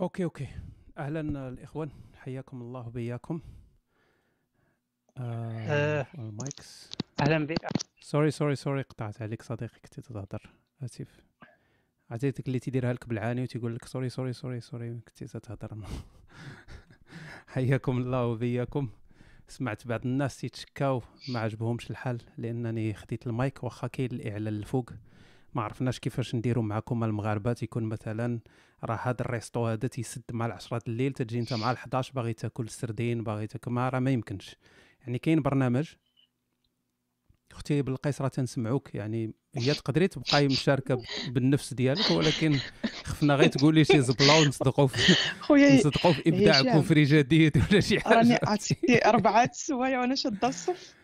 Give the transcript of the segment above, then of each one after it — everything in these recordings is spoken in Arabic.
اوكي اوكي اهلا الاخوان حياكم الله وبياكم آه, آه. المايكس اهلا بك سوري سوري سوري قطعت عليك صديقي كنت تتهضر اسف عطيتك اللي تيديرها لك بالعاني وتيقول لك سوري سوري سوري سوري كنت تتهضر حياكم الله وبياكم سمعت بعض الناس يتشكاو ما عجبهمش الحال لانني خديت المايك واخا كاين الاعلان الفوق ما عرفناش كيفاش نديرو معكم المغاربه تيكون مثلا راه هذا الريستو هذا تيسد مع العشرة الليل تجي انت مع ال11 باغي تاكل السردين باغي تاكل ما راه ما يمكنش يعني كاين برنامج اختي بالقيس راه تنسمعوك يعني هي تقدري تبقاي مشاركه بالنفس ديالك ولكن خفنا غير تقولي شي زبله ونصدقوا في خويا نصدقوا في ابداعكم في جديد ولا شي حاجه راني عطيتي اربعه السوايع وانا شاده الصف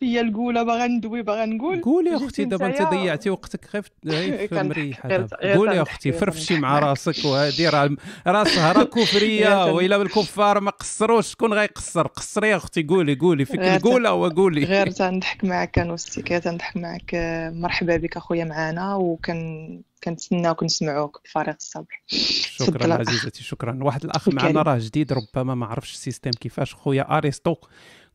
فيا الاولى باغا ندوي باغا نقول قولي يا اختي دابا انت ضيعتي وقتك غير في المريحه قولي يا اختي فرفشي مع راسك وهذه راه راه سهره كفريه والا بالكفار ما قصروش شكون غيقصر قصري يا اختي قولي قولي فيك القوله وقولي غير تنضحك معك كنوستي كي تنضحك معك مرحبا بك اخويا معنا وكان كنتسناوك نسمعوك بفارغ الصبر شكرا عزيزتي شكرا واحد الاخ معنا راه جديد ربما ما عرفش السيستم كيفاش خويا ارسطو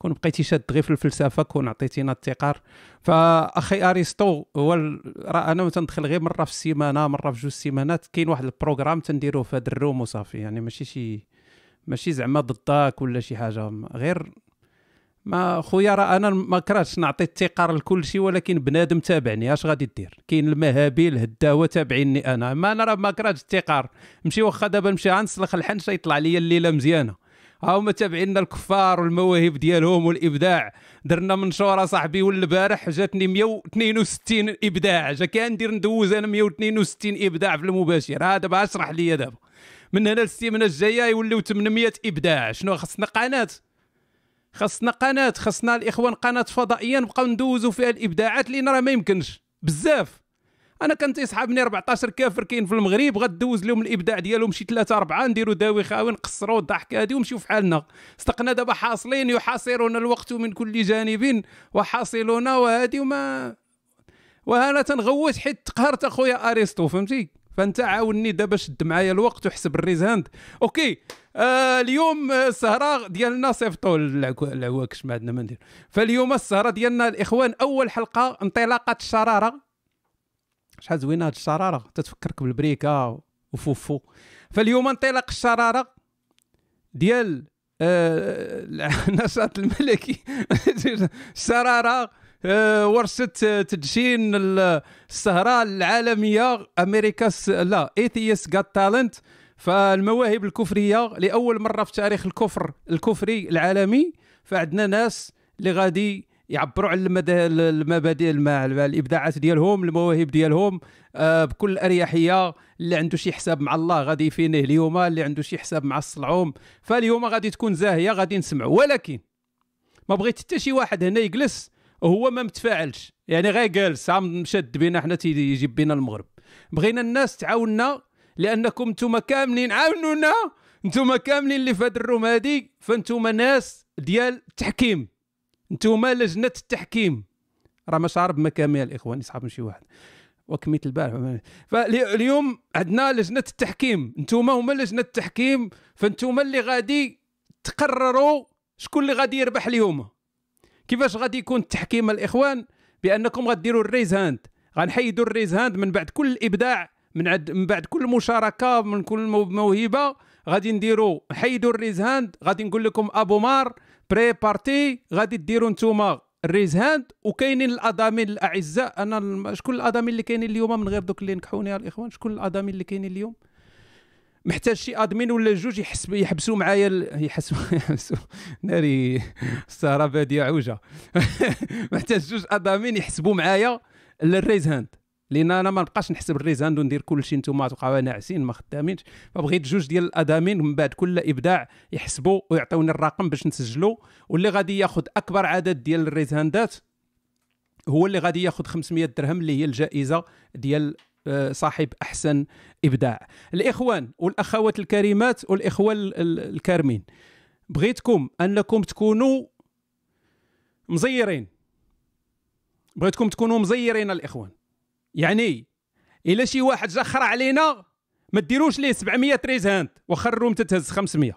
كون بقيتي شاد غير في الفلسفه كون عطيتينا التقار فاخي ارسطو هو راه انا تندخل غير مره في السيمانه مره في جوج سيمانات كاين واحد البروغرام تنديروه في هذا الروم وصافي يعني ماشي شي ماشي زعما ضدك ولا شي حاجه غير ما خويا راه انا ما كرهتش نعطي التقار لكل شيء ولكن بنادم تابعني اش غادي دير كاين المهابيل الهداوه تابعيني انا ما انا راه ما كرهتش التقار نمشي واخا دابا نمشي غنسلخ الحنشه يطلع لي الليله مزيانه هاو تابعين الكفار والمواهب ديالهم والابداع درنا منشور صاحبي والبارح جاتني 162 ابداع جا كندير ندوز انا 162 ابداع في المباشر ها دابا اشرح لي دابا من هنا للسيمانه الجايه يوليو 800 ابداع شنو خصنا قناه خصنا قناه خصنا الاخوان قناه فضائيه نبقاو ندوزو فيها الابداعات لان راه ما يمكنش بزاف انا كان تيصحابني 14 كافر كاين في المغرب غدوز لهم الابداع ديالهم شي ثلاثه اربعه نديروا داوي خاوي نقصروا الضحكه هذه ومشيو في حالنا صدقنا دابا حاصلين يحاصرون الوقت من كل جانب وحاصلونا وهذه وما وانا تنغوت حيت تقهرت اخويا ارسطو فهمتي فانت عاوني دابا شد معايا الوقت وحسب الريز هاند اوكي آه اليوم السهره ديالنا صيفطوا العواكش ما عندنا ما ندير فاليوم السهره ديالنا الاخوان اول حلقه انطلاقه الشراره شحال زوينه هاد الشراره تتفكرك بالبريكه وفوفو فاليوم انطلاق الشراره ديال النشاط آه، الملكي الشراره آه، ورشه آه، تدشين السهره العالميه امريكا لا ايثيس جات تالنت فالمواهب الكفريه لاول مره في تاريخ الكفر الكفري العالمي فعندنا ناس اللي غادي يعبروا على المبادئ مع الابداعات ديالهم المواهب ديالهم آه، بكل اريحيه اللي عنده شي حساب مع الله غادي يفينه اليوم اللي عنده شي حساب مع الصلعوم فاليوم غادي تكون زاهيه غادي نسمعوا ولكن ما بغيت حتى شي واحد هنا يجلس وهو ما متفاعلش يعني غير جالس عم مشد بينا حنا تيجيب بينا المغرب بغينا الناس تعاوننا لانكم نتوما كاملين عاونونا نتوما كاملين اللي في هذا الروم هذه فانتوما ناس ديال التحكيم نتوما لجنه التحكيم راه ما شعر بمكامل الاخوان يصحاب شي واحد وكميت البارح فاليوم عندنا لجنه التحكيم نتوما هما لجنه التحكيم فانتوما اللي غادي تقرروا شكون اللي غادي يربح اليوم كيفاش غادي يكون التحكيم الاخوان بانكم غديروا الريز هاند غنحيدوا الريز هاند من بعد كل ابداع من عد من بعد كل مشاركه من كل موهبه غادي نديروا حيدوا الريز هاند غادي نقول لكم ابو مار بري بارتي غادي ديروا نتوما الريز هاند وكاينين الادامين الاعزاء انا شكون الادامين اللي كاينين اليوم من غير دوك اللي نكحوني الاخوان شكون الادامين اللي كاينين اليوم محتاج شي ادمين ولا جوج يحسب يحبسوا معايا ال... يحسوا يحسوا ناري السهره باديه عوجه محتاج جوج ادمين يحسبوا معايا الريز هاند لان انا ما نبقاش نحسب الريزاند وندير كلشي نتوما تبقاو ناعسين ما خدامينش فبغيت جوج ديال الادامين من بعد كل ابداع يحسبوا ويعطوني الرقم باش نسجلوا واللي غادي ياخذ اكبر عدد ديال الريزاندات هو اللي غادي ياخذ 500 درهم اللي هي الجائزه ديال آه، صاحب احسن ابداع الاخوان والاخوات الكريمات والاخوان الكارمين بغيتكم انكم تكونوا مزيرين بغيتكم تكونوا مزيرين الاخوان يعني الا شي واحد جا علينا ما ديروش ليه 700 تريز واخا الروم تتهز 500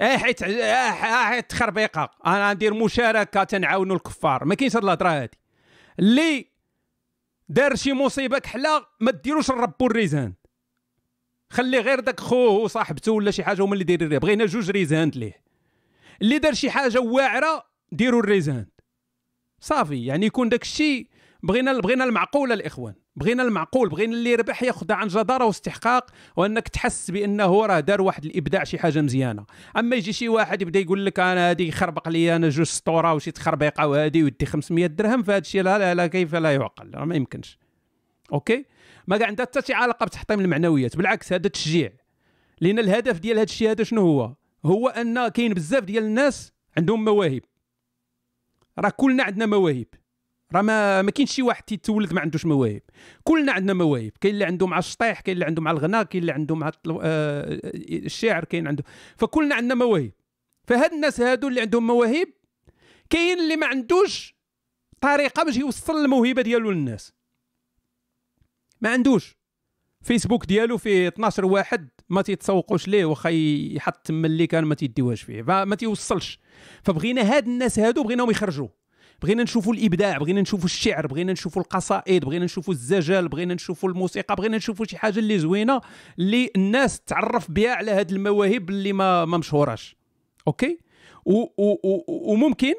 اه حيت اه, آه، حيت تخربيقه انا ندير مشاركه تنعاونوا الكفار ما كاينش هاد الهضره هادي اللي دار شي مصيبه كحله ما ديروش الربو الريزان خلي غير داك خوه وصاحبته ولا شي حاجه هما اللي دايرين بغينا جوج ريزان ليه اللي دار شي حاجه واعره ديروا الريزان صافي يعني يكون داك الشيء بغينا بغينا المعقوله الاخوان بغينا المعقول بغينا اللي يربح ياخذها عن جداره واستحقاق وانك تحس بانه راه دار واحد الابداع شي حاجه مزيانه اما يجي شي واحد يبدا يقول لك انا هذه خربق لي انا جوج سطوره وشي تخربيقه وهذه ودي 500 درهم فهذا الشيء لا لا لا كيف لا يعقل راه ما يمكنش اوكي ما كاع عندها حتى شي علاقه بتحطيم المعنويات بالعكس هذا تشجيع لان الهدف ديال هذا الشيء هذا شنو هو هو ان كاين بزاف ديال الناس عندهم مواهب راه كلنا عندنا مواهب راه ما, ما كاينش شي واحد تيتولد ما عندوش مواهب كلنا عندنا مواهب كاين اللي عنده مع الشطيح كاين اللي عنده مع الغناء كاين اللي عنده مع آه، الشعر كاين عنده فكلنا عندنا مواهب فهاد الناس هادو اللي عندهم مواهب كاين اللي ما عندوش طريقه باش يوصل الموهبه ديالو للناس ما عندوش فيسبوك ديالو فيه 12 واحد ما تيتسوقوش ليه واخا يحط تما اللي كان ما تيديوهاش فيه فما تيوصلش فبغينا هاد الناس هادو بغيناهم يخرجوا بغينا نشوفوا الابداع بغينا نشوفوا الشعر بغينا نشوفوا القصائد بغينا نشوفوا الزجل بغينا نشوفوا الموسيقى بغينا نشوفوا شي حاجه اللي زوينه اللي الناس تعرف بها على هاد المواهب اللي ما, ما مشهوراش اوكي و و و وممكن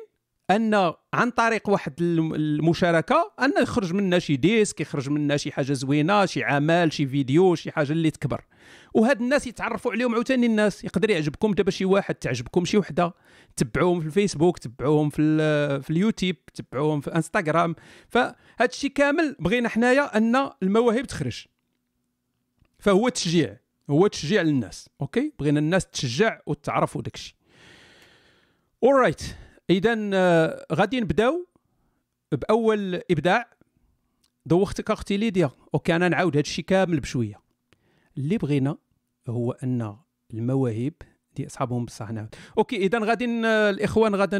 ان عن طريق واحد المشاركه ان يخرج منا شي ديسك يخرج منا شي حاجه زوينه شي عمل شي فيديو شي حاجه اللي تكبر وهاد الناس يتعرفوا عليهم عاوتاني الناس يقدر يعجبكم دابا شي واحد تعجبكم شي وحده تبعوهم في الفيسبوك تبعوهم في في اليوتيوب تبعوهم في انستغرام فهاد الشيء كامل بغينا حنايا ان المواهب تخرج فهو تشجيع هو تشجيع للناس اوكي بغينا الناس تشجع وتعرفوا داكشي اورايت right. اذا آه، غادي نبداو باول ابداع دوختك اختي ليديا اوكي انا نعاود هذا الشيء كامل بشويه اللي بغينا هو ان المواهب دي اصحابهم بصح نعاود اوكي اذا غادي الاخوان غادي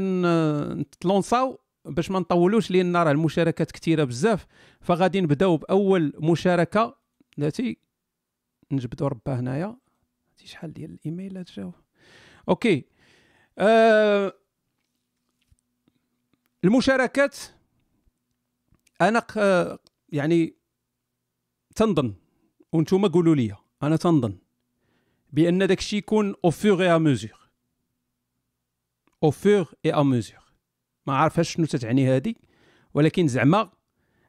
نتلونساو باش ما نطولوش لان راه المشاركات كثيره بزاف فغادي نبداو باول مشاركه التي نجبدوا ربا هنايا شحال ديال الايميلات جاو اوكي آه المشاركات انا يعني تنظن وانتم قولوا لي انا تنظن بان داكشي يكون او فور اي ميزور او فور اي ميزور ما عارفاش شنو تتعني هذه ولكن زعما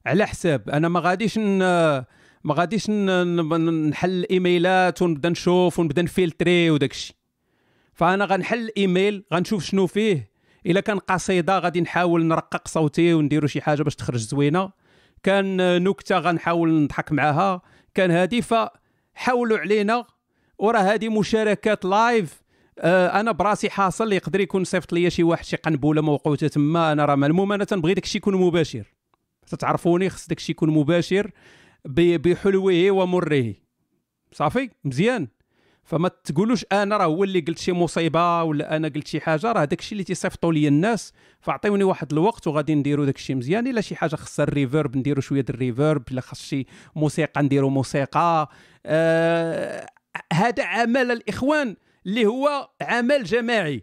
على حساب انا ما غاديش ما غاديش نحل الايميلات ونبدا نشوف ونبدا نفلتري وداكشي فانا غنحل الايميل غنشوف شنو فيه الا كان قصيده غادي نحاول نرقق صوتي ونديرو شي حاجه باش تخرج زوينه كان نكته غنحاول نضحك معاها كان هادي فحاولوا علينا وراه هادي مشاركات لايف آه، انا براسي حاصل يقدر يكون صيفط ليا شي واحد شي قنبوله موقوته تما انا راه المهم انا تنبغي داكشي يكون مباشر تتعرفوني خص داكشي يكون مباشر بحلوه ومره صافي مزيان فما تقولوش انا راه هو اللي قلت شي مصيبه ولا انا قلت شي حاجه راه داكشي اللي تيصيفطوا لي الناس فاعطيوني واحد الوقت وغادي نديروا داكشي مزيان الا شي حاجه خصها الريفيرب نديروا شويه ديال الريفيرب الا خص شي موسيقى نديروا موسيقى آه هذا عمل الاخوان اللي هو عمل جماعي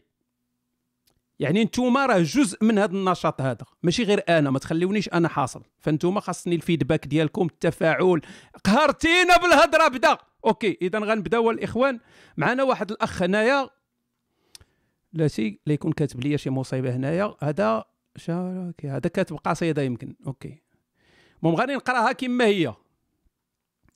يعني انتم راه جزء من هذا النشاط هذا ماشي غير انا ما تخليونيش انا حاصل فانتوما خاصني الفيدباك ديالكم التفاعل قهرتينا بالهضره بدا اوكي اذا غنبداو الاخوان معنا واحد الاخ هنايا لا شي لا يكون كاتب لي شي مصيبه هنايا هذا شارك هذا كاتب قصيده يمكن اوكي المهم غادي نقراها كما هي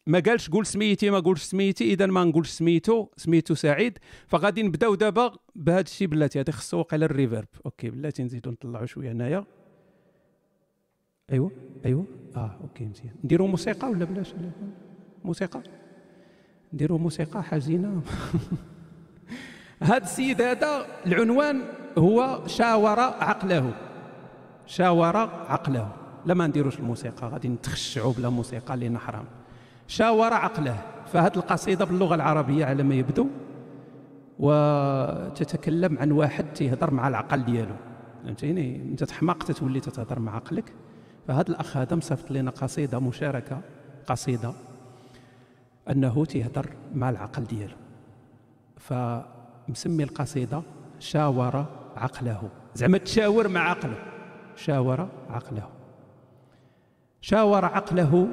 ما قالش قول سميتي ما قولش سميتي اذا ما نقولش سميتو سميتو سعيد فغادي نبداو دابا بهذا الشيء بلاتي هذا خصو وقيلا الريفيرب اوكي بلاتي نزيدو نطلعو شويه هنايا ايوا ايوا اه اوكي مزيان نديرو موسيقى ولا بلاش موسيقى نديروا موسيقى حزينه هذا السيد هذا العنوان هو شاور عقله شاور عقله لا ما نديروش الموسيقى غادي نتخشعوا بلا موسيقى اللي نحرم شاور عقله فهاد القصيده باللغه العربيه على ما يبدو وتتكلم عن واحد تيهضر مع العقل ديالو فهمتيني انت تحماق تتولي تتهضر مع عقلك فهذا الاخ هذا مصيفط لنا قصيده مشاركه قصيده انه تيهضر مع العقل ديالو فمسمي القصيده شاور عقله زعما تشاور مع عقله شاور عقله شاور عقله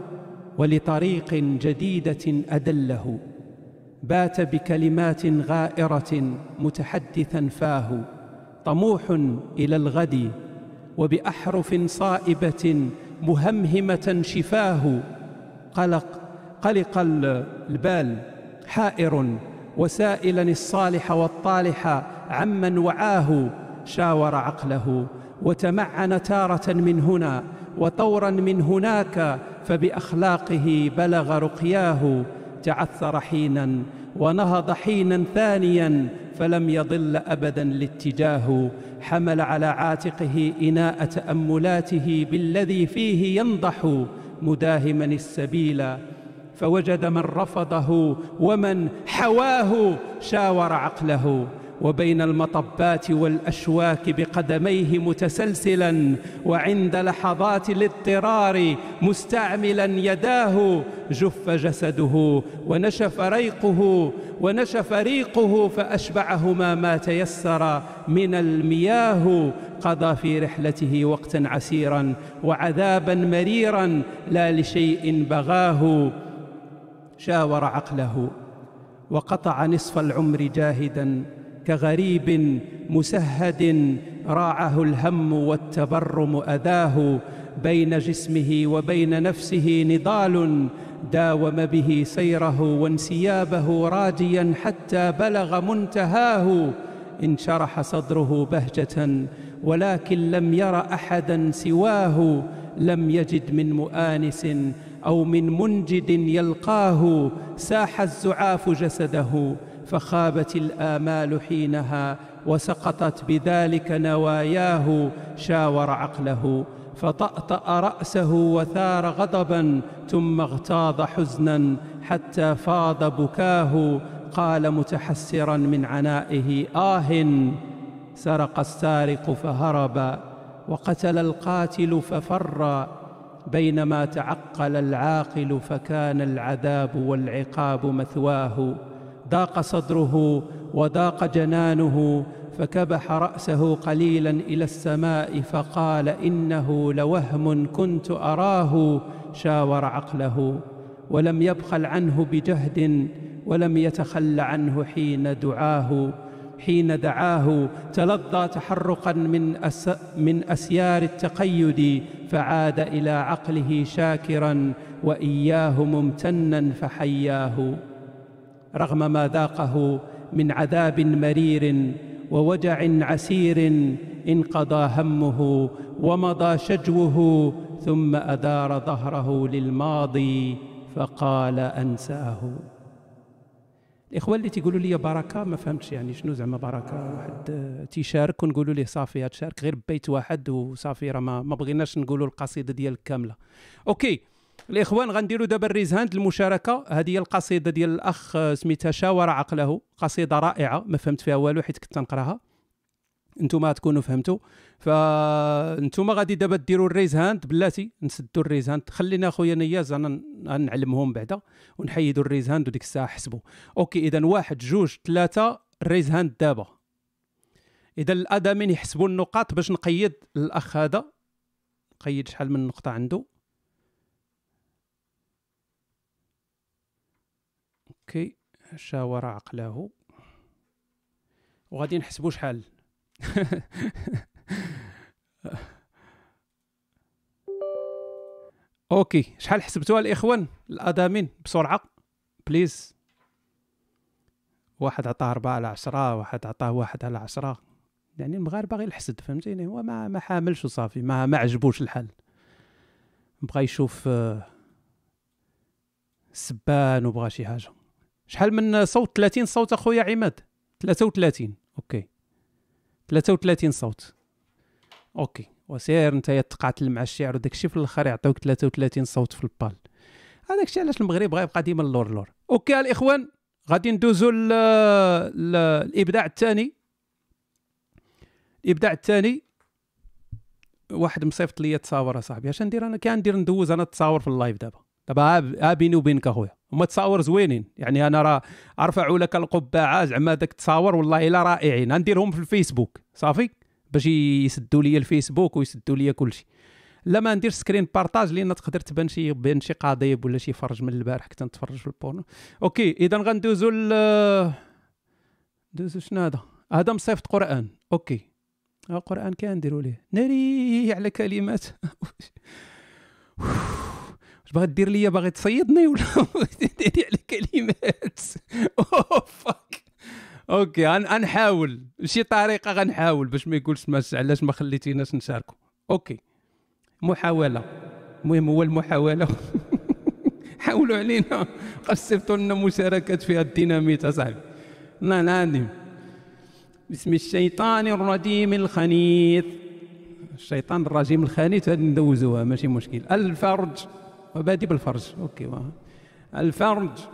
ولطريق جديده ادله بات بكلمات غائره متحدثا فاه طموح الى الغد وباحرف صائبه مهمهمه شفاه قلق قلق البال حائر وسائلا الصالح والطالح عمن وعاه شاور عقله وتمعن تارة من هنا وطورا من هناك فبأخلاقه بلغ رقياه تعثر حينا ونهض حينا ثانيا فلم يضل أبدا الاتجاه حمل على عاتقه إناء تأملاته بالذي فيه ينضح مداهما السبيل فوجد من رفضه ومن حواه شاور عقله وبين المطبات والأشواك بقدميه متسلسلا وعند لحظات الاضطرار مستعملا يداه جف جسده ونشف ريقه ونشف ريقه فأشبعهما ما تيسر من المياه قضى في رحلته وقتا عسيرا وعذابا مريرا لا لشيء بغاه شاور عقله وقطع نصف العمر جاهدا كغريب مسهد راعه الهم والتبرم أذاه بين جسمه وبين نفسه نضال داوم به سيره وانسيابه راجيا حتى بلغ منتهاه انشرح صدره بهجة ولكن لم ير أحدا سواه لم يجد من مؤانس أو من منجد يلقاه ساح الزعاف جسده فخابت الآمال حينها وسقطت بذلك نواياه شاور عقله فطأطأ رأسه وثار غضبا ثم اغتاظ حزنا حتى فاض بكاه قال متحسرا من عنائه آه سرق السارق فهرب وقتل القاتل ففر بينما تعقل العاقل فكان العذاب والعقاب مثواه ضاق صدره وضاق جنانه فكبح راسه قليلا الى السماء فقال انه لوهم كنت اراه شاور عقله ولم يبخل عنه بجهد ولم يتخل عنه حين دعاه حين دعاه تلظى تحرقا من, أس من أسيار التقيد فعاد إلى عقله شاكرا وإياه ممتنا فحياه رغم ما ذاقه من عذاب مرير ووجع عسير انقضى همه ومضى شجوه ثم أدار ظهره للماضي فقال أنساه الاخوه اللي تيقولوا لي بركه ما فهمتش يعني شنو زعما بركه واحد آه، تيشارك ونقولوا ليه صافي تشارك غير بيت واحد وصافي راه ما, ما بغيناش نقولوا القصيده ديالك كامله اوكي الاخوان غنديروا دابا الريز هاند المشاركه هذه هي القصيده ديال الاخ آه، سميتها شاور عقله قصيده رائعه ما فهمت فيها والو حيت كنت نقراها انتم تكونوا فهمتوا فانتم غادي دابا ديروا الريز هاند بلاتي نسدوا الريز هاند خلينا خويا نياز انا نعلمهم بعدا ونحيدوا الريز هاند وديك الساعه حسبوا اوكي اذا واحد جوج ثلاثه الريز هاند دابا اذا الادمين يحسبوا النقاط باش نقيد الاخ هذا نقيد شحال من نقطه عنده اوكي شاور عقله وغادي نحسبوا شحال اوكي شحال حسبتوها الاخوان الادامين بسرعه بليز واحد عطاه أربعة على عشرة واحد عطاه واحد على عشرة يعني المغاربة غير الحسد فهمتيني هو ما ما حاملش وصافي ما ما عجبوش الحال بغا يشوف آه، سبان وبغى شي حاجة شحال من صوت 30 صوت اخويا عماد 33 اوكي 33 صوت اوكي وسير انت تقاتل مع الشعر وداك الشيء في الاخر يعطيوك 33 صوت في البال هذاك الشيء علاش المغرب غيبقى ديما اللور لور اوكي الاخوان غادي ندوزو الابداع الثاني الابداع الثاني واحد مصيفط ليا تصاور اصاحبي اش ندير انا كندير ندوز انا التصاور في اللايف دابا دابا ها بيني وبينك اخويا هما تصاور زوينين يعني انا راه ارفع لك القبعه زعما داك التصاور والله الا رائعين غنديرهم في الفيسبوك صافي باش يسدوا لي الفيسبوك ويسدوا لي كلشي لا ما ندير سكرين بارتاج لان تقدر تبان شي بين شي قضيب ولا شي فرج من البارح كنت نتفرج في البورنو اوكي اذا غندوزو ل دوزو شنو هذا هذا مصيفط قران اوكي القران آه، نديرو ليه ناري على كلمات اش باغي دير ليا باغي تصيدني ولا تدي على كلمات فاك اوكي غنحاول شي طريقه غنحاول باش ما يقولش ماش علاش ما خليتيناش نشاركوا اوكي محاوله المهم هو المحاوله حاولوا علينا قصفتوا لنا مشاركات في الديناميت اصاحبي لا نادم بسم الشيطان الرجيم الخنيث الشيطان الرجيم الخنيث هذه ندوزوها ماشي مشكل الفرج وبادي بالفرج اوكي و... الفرج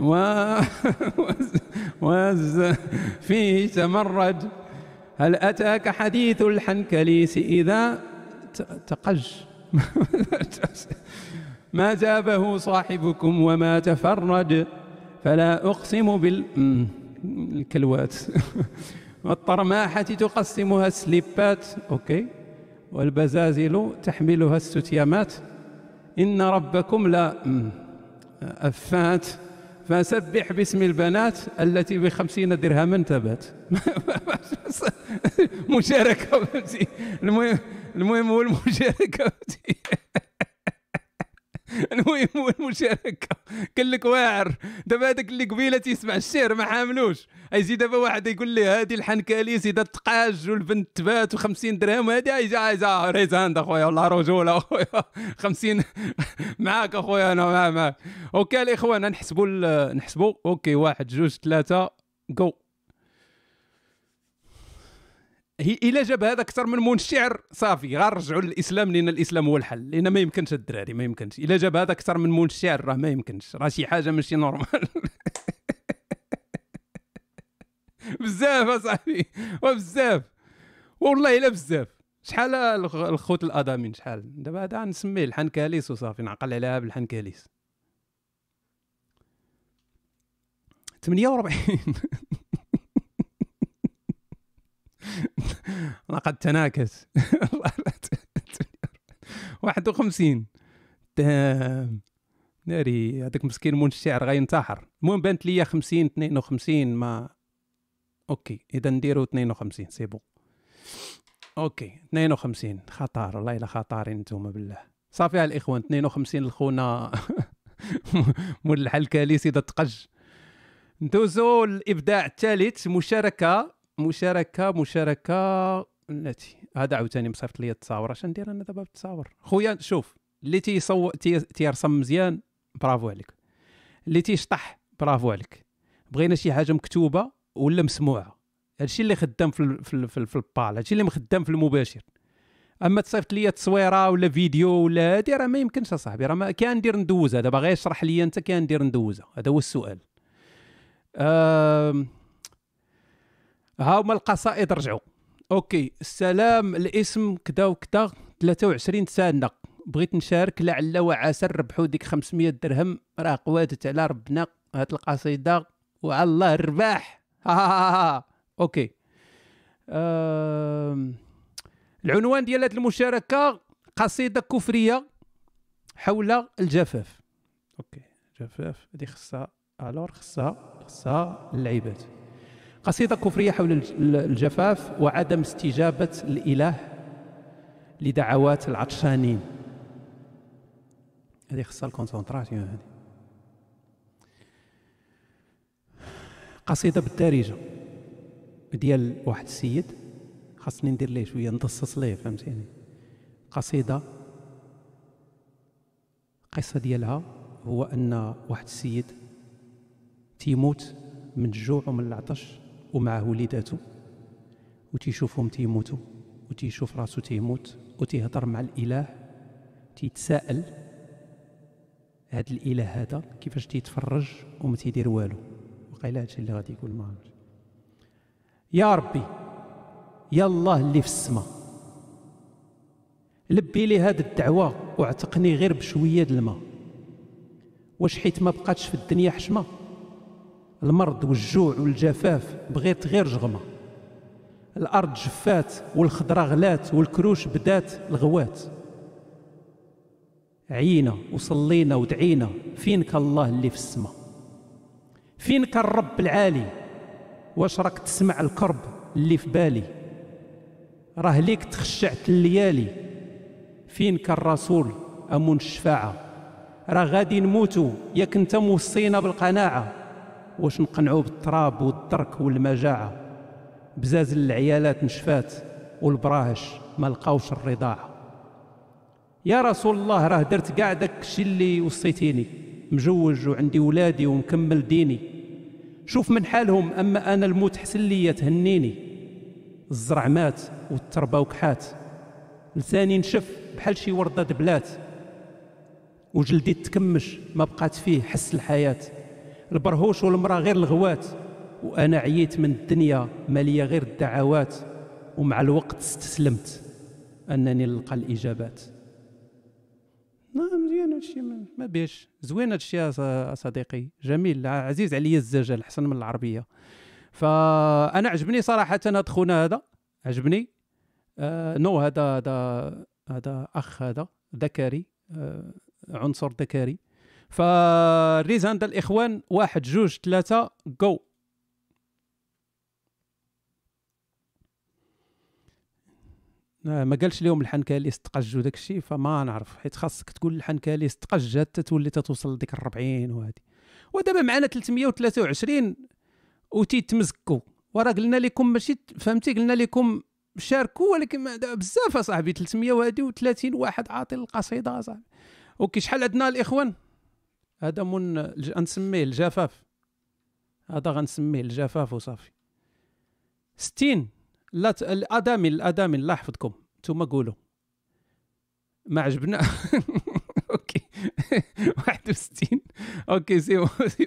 و... وز... فيه تمرد هل أتاك حديث الحنكليس إذا تقج ما جابه صاحبكم وما تفرد فلا أقسم بالكلوات والطرماحة تقسمها السليبات أوكي والبزازل تحملها الستيامات إن ربكم لا أفات فسبح باسم البنات التي بخمسين درهما تبات مشاركة المهم المهم هو المشاركة المهم المشاركه قال لك واعر دابا هذاك اللي قبيله تيسمع الشعر ما حاملوش يجي دابا واحد يقول لي هذه الحنكالي اذا التقاج والبنت تبات و50 درهم هذه عايزه عايزه ريزاند اخويا والله رجوله اخويا 50 معاك اخويا انا معاك اوكي الاخوان نحسبوا نحسبوا اوكي واحد جوج ثلاثه جو الا جاب هذا اكثر من مون الشعر صافي غير رجعوا للاسلام لان الاسلام هو الحل لان ما يمكنش الدراري ما يمكنش الا جاب هذا اكثر من مون الشعر راه ما يمكنش راه شي حاجه ماشي نورمال بزاف اصاحبي وبزاف والله الا بزاف شحال الخوت الادامين شحال دابا هذا نسميه الحنكاليس وصافي نعقل عليها بالحنكاليس 48 لقد تناكس 51 دام ناري هذاك مسكين مون الشعر غينتحر المهم بانت ليا 50 52 ما اوكي اذا نديرو 52 سي بون اوكي 52 خطار والله الا خطارين نتوما بالله صافي على الاخوان 52 لخونا مول الحل كاليس اذا تقج ندوزو الابداع الثالث مشاركه مشاركه مشاركه التي هذا عاوتاني مصيفط لي التصاور اش ندير انا دابا بالتصاور خويا شوف اللي تيصور تي... تيرسم مزيان برافو عليك اللي تيشطح برافو عليك بغينا شي حاجه مكتوبه ولا مسموعه هادشي اللي خدام في ال... في في, في البال هادشي اللي مخدام في المباشر اما تصيفط لي تصويره ولا فيديو ولا هادي راه ما يمكنش اصاحبي راه ما كندير ندوزها دابا غير اشرح لي انت كندير ندوزها هذا هو السؤال أه... ها هما القصائد رجعوا اوكي السلام الاسم كذا وكذا 23 سنه بغيت نشارك لعل وعسى نربحو ديك 500 درهم راه قوادت على ربنا هاد القصيده وعلى الله الرباح اوكي أم. العنوان ديال هاد المشاركه قصيده كفريه حول الجفاف اوكي جفاف هذه خصها الور خصها خصها اللعيبات قصيدة كفرية حول الجفاف وعدم استجابة الإله لدعوات العطشانين هذه خصها الكونسونتراسيون هذه قصيدة بالدارجة ديال واحد السيد خاصني ندير ليه شوية نتصص ليه فهمتيني قصيدة القصة ديالها هو أن واحد السيد تيموت من الجوع ومن العطش ومعه وليداتو وتيشوفهم تيموتو وتيشوف راسو تيموت وتيهضر مع الاله تيتساءل هاد الاله هذا كيفاش تيتفرج وما تيدير والو وقيل هادشي اللي غادي يقول ما يا ربي يا الله اللي في السماء لبي لي هاد الدعوه واعتقني غير بشويه د الماء واش حيت ما بقاتش في الدنيا حشمه المرض والجوع والجفاف بغيت غير جغمة الأرض جفات والخضرة غلات والكروش بدات الغوات عينا وصلينا ودعينا فينك الله اللي في السماء فينك الرب العالي واش راك تسمع الكرب اللي في بالي راه ليك تخشعت الليالي فينك الرسول امون الشفاعه راه غادي نموتو ياك انت موصينا بالقناعه واش نقنعوا بالتراب والترك والمجاعه بزاز العيالات نشفات والبراهش ما لقاوش الرضاعه يا رسول الله راه درت كاع داك اللي وصيتيني مجوج وعندي ولادي ومكمل ديني شوف من حالهم اما انا الموت حسن لي تهنيني الزرع مات والتربه وكحات لساني نشف بحال شي ورده دبلات وجلدي تكمش ما بقات فيه حس الحياه البرهوش والمراه غير الغوات وانا عييت من الدنيا ماليه غير الدعوات ومع الوقت استسلمت انني نلقى الاجابات نعم، مزيان هادشي ما بيش زوين هادشي يا صديقي جميل عزيز عليا الزجل احسن من العربيه فانا عجبني صراحه هاد خونا هذا عجبني آه نو هذا هذا هذا اخ هذا ذكري آه عنصر ذكري فالريزان ديال الاخوان واحد جوج ثلاثه جو آه، ما قالش اليوم الحنكالي استقج وداك الشيء فما نعرف حيت خاصك تقول الحنكالي استقج حتى تولي تتوصل لديك 40 وهادي ودابا معنا 323 وتيتمزكوا وراه قلنا لكم ماشي فهمتي قلنا لكم شاركوا ولكن بزاف اصاحبي 330 واحد عاطل القصيده اصاحبي اوكي شحال عندنا الاخوان هذا من نسميه الجفاف هذا غنسميه الجفاف وصافي ستين لا ت... الادامي الادامي الله يحفظكم نتوما قولوا ما عجبنا اوكي 61 اوكي سيو سيو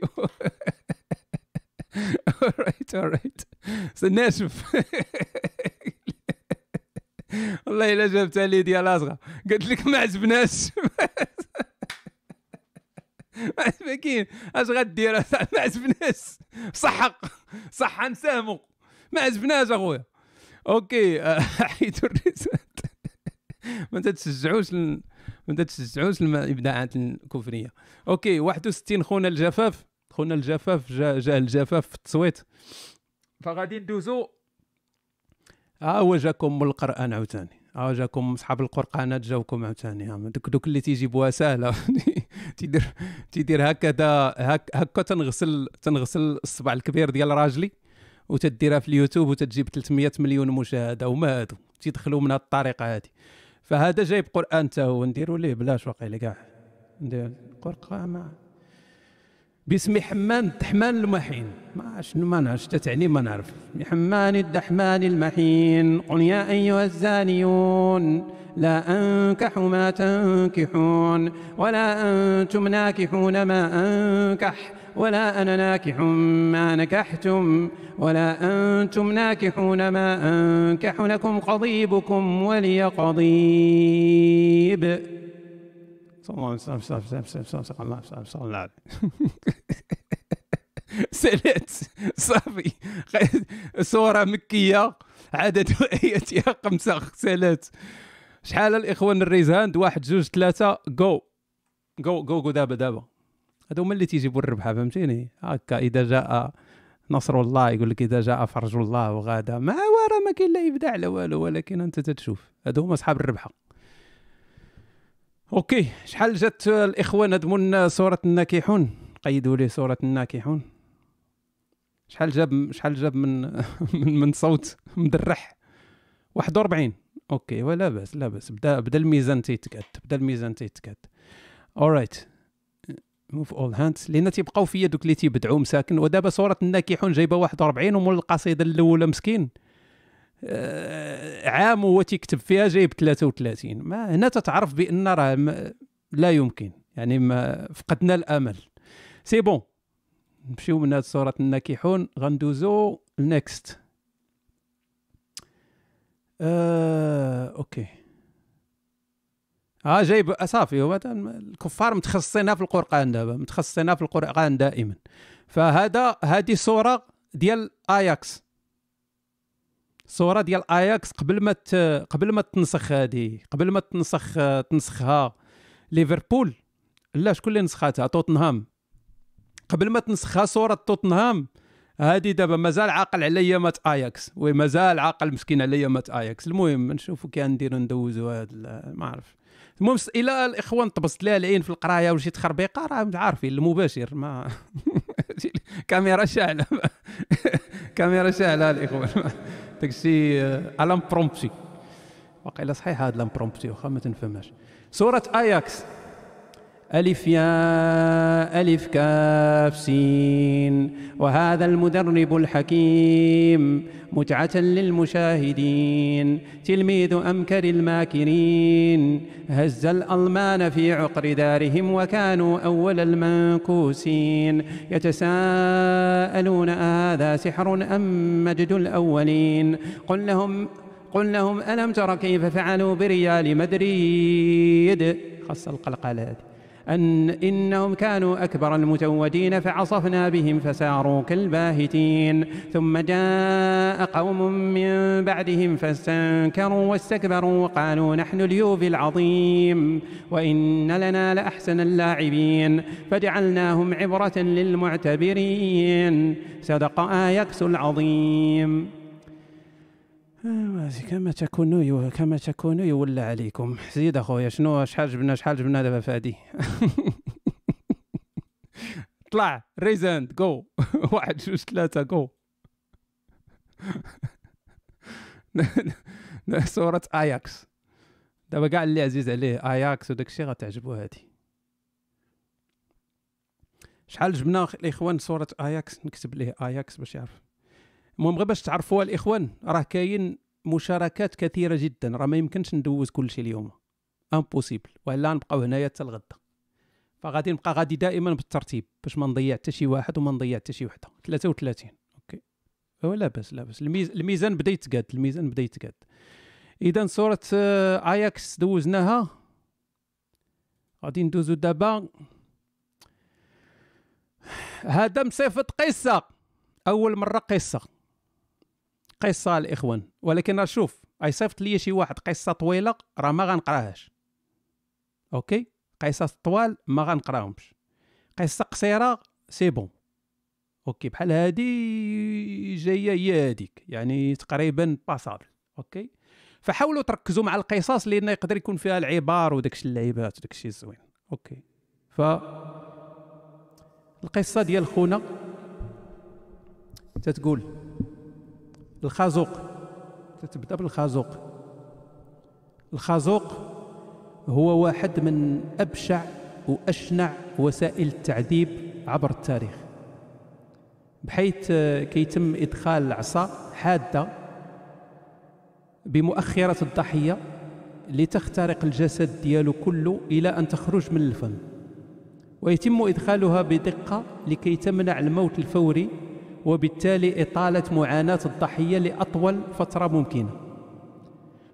اورايت اورايت ناشف والله الا جابتها لي ديال اصغر قلت لك ما عجبناش مساكين اش غدير ما عجبناش صحق صح نساهموا ما عجبناش اخويا اوكي حيت الرسالة ما تتشجعوش ما تتشجعوش الابداعات الكفريه اوكي 61 خونا الجفاف خونا الجفاف جا, جا الجفاف في التصويت فغادي ندوزو ها هو جاكم القران عاوتاني ها جاكم اصحاب القرقانات جاوكم عاوتاني دوك دوك اللي تيجيبوها سهله تيدير تيدير هكذا هك هكا تنغسل تنغسل الصبع الكبير ديال راجلي وتديرها في اليوتيوب وتجيب 300 مليون مشاهده وما هادو تيدخلوا من هاد الطريقه هادي فهذا جايب قران تا هو نديروا ليه بلاش واقيلا كاع ندير قران مع باسم حمان تحمان المحين ما شنو ما نعرفش تعني ما نعرف حمان الدحمان المحين قل يا ايها الزانيون لا انكح ما تنكحون ولا انتم ناكحون ما انكح ولا انا ناكح ما نكحتم ولا انتم ناكحون ما انكح لكم قضيبكم ولي قضيب صلى الله عليه وسلم صلى الله عليه صافي صورة مكية عدد آياتها خمسة غسالات شحال الإخوان الريز هاند واحد جوج ثلاثة جو جو جو جو دابا دابا هادو هما اللي تيجيبوا الربحة فهمتيني هكا إذا جاء نصر الله يقول لك إذا جاء فرج الله وغدا ما ورا ما كاين لا إبداع لا والو ولكن أنت تتشوف هادو هما أصحاب الربحة اوكي شحال جات الاخوان هاد من سوره الناكحون قيدوا لي سوره الناكحون شحال جاب شحال جاب من من, من صوت مدرح 41 اوكي ولا باس لا باس بدا بدا الميزان تيتكاد بدا الميزان تيتكاد اورايت موف اول هاندز لان تيبقاو فيا دوك اللي تيبدعوا مساكن ودابا سوره الناكحون جايبه 41 ومول القصيده الاولى مسكين آه، عام وهو تيكتب فيها جايب 33 ما هنا تتعرف بان راه لا يمكن يعني ما فقدنا الامل سي بون نمشيو من هاد صورة الناكحون غندوزو نيكست آه، اوكي اه جايب آه، صافي هو الكفار متخصصين في القران دابا متخصصين في القران دائما فهذا هذه صوره ديال اياكس صوره ديال اياكس قبل ما قبل ما تنسخ هذه قبل ما تنسخ تنسخها ليفربول لا شكون اللي نسخاتها توتنهام قبل ما تنسخها صوره توتنهام هادي دابا مازال عاقل عليا مات اياكس وي مازال عاقل مسكين عليا مات اياكس المهم نشوفوا كي نديروا ندوزوا هذا ما عرف المهم الى الاخوان طبست ليها العين في القرايه ولا شي تخربيقه راه عارفين المباشر ما كاميرا شاعله كاميرا شاعله الاخوان داكشي على آه، مبرومبتي واقيلا صحيح هذا لامبرومبتي واخا ما تنفهمهاش سوره اياكس ألف يا ألف كاف سين وهذا المدرب الحكيم متعة للمشاهدين تلميذ أمكر الماكرين هز الألمان في عقر دارهم وكانوا أول المنكوسين يتساءلون أهذا سحر أم مجد الأولين قل لهم قل لهم ألم تر كيف فعلوا بريال مدريد خص القلقلة هذه أن إنهم كانوا أكبر المتودين فعصفنا بهم فساروا كالباهتين ثم جاء قوم من بعدهم فاستنكروا واستكبروا وقالوا نحن اليوب العظيم وإن لنا لأحسن اللاعبين فجعلناهم عبرة للمعتبرين صدق آيكس العظيم آه، كما تكونوا كما تكونوا يولى عليكم زيد اخويا شنو شحال جبنا شحال جبنا دابا فادي طلع ريزنت جو واحد جوج ثلاثة جو صورة اياكس دابا كاع اللي عزيز عليه اياكس وداك الشيء غتعجبو هادي شحال جبنا الاخوان صورة اياكس نكتب ليه اياكس باش يعرف المهم غير باش تعرفوها الاخوان راه كاين مشاركات كثيره جدا راه ما يمكنش ندوز كل شيء اليوم امبوسيبل ولا نبقاو هنايا حتى الغدا فغادي نبقى غادي دائما بالترتيب باش ما نضيع حتى شي واحد وما نضيع حتى شي وحده 33 اوكي هو لاباس لاباس الميزان بدا يتقاد الميزان بدا يتقاد اذا صوره اياكس آه، دوزناها غادي ندوزو دابا هذا مصيفط قصه اول مره قصه قصه الاخوان ولكن شوف صيفط لي شي واحد قصه طويله راه ما غنقراهاش اوكي قصص طوال ما غنقراهمش قصه قصيره سي بون اوكي بحال هادي جايه هي هاديك يعني تقريبا باسابل اوكي فحاولوا تركزوا مع القصص لان يقدر يكون فيها العبار وداكشي اللعيبات وداكشي الزوين اوكي ف القصه ديال خونا تتقول الخازوق تتبدا بالخازوق الخازوق هو واحد من ابشع واشنع وسائل التعذيب عبر التاريخ بحيث كيتم ادخال العصا حاده بمؤخره الضحيه لتخترق الجسد ديالو كله الى ان تخرج من الفم ويتم ادخالها بدقه لكي تمنع الموت الفوري وبالتالي إطالة معاناة الضحية لأطول فترة ممكنة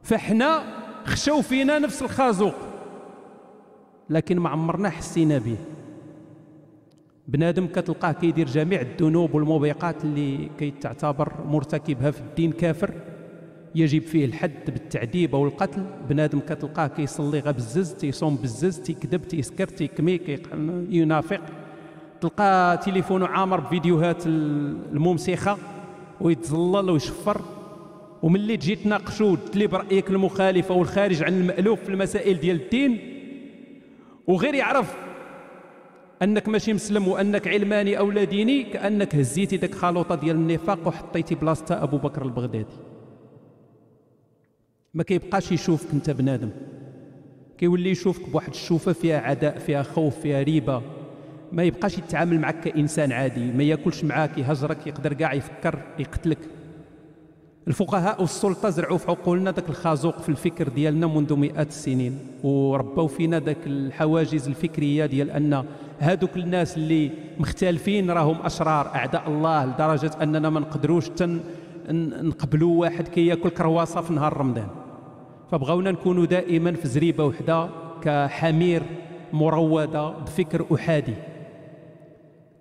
فحنا خشوا فينا نفس الخازوق لكن ما عمرنا حسينا به بنادم كتلقاه كيدير جميع الذنوب والموبقات اللي كيتعتبر مرتكبها في الدين كافر يجب فيه الحد بالتعذيب او القتل بنادم كتلقاه كيصلي غا بزز تيصوم بزز تيكذب تيسكر تيكمي ينافق تلقى تليفونه عامر بفيديوهات الممسخه ويتظلل ويشفر وملي تجي تناقشو تلي برايك المخالف او الخارج عن المالوف في المسائل ديال الدين وغير يعرف انك ماشي مسلم وانك علماني او لا ديني كانك هزيتي ديك خلوطه ديال النفاق وحطيتي بلاصتها ابو بكر البغدادي ما كيبقاش يشوفك انت بنادم كيولي يشوفك بواحد الشوفه فيها عداء فيها خوف فيها ريبه ما يبقاش يتعامل معك كإنسان عادي ما ياكلش معاك يهجرك يقدر كاع يفكر يقتلك الفقهاء والسلطة زرعوا في عقولنا ذاك الخازوق في الفكر ديالنا منذ مئات السنين وربوا فينا ذاك الحواجز الفكرية ديال أن هادوك الناس اللي مختلفين راهم أشرار أعداء الله لدرجة أننا ما نقدروش تن نقبلوا واحد كياكل كي كرواسة في نهار رمضان فبغاونا نكونوا دائما في زريبة وحدة كحمير مروده بفكر احادي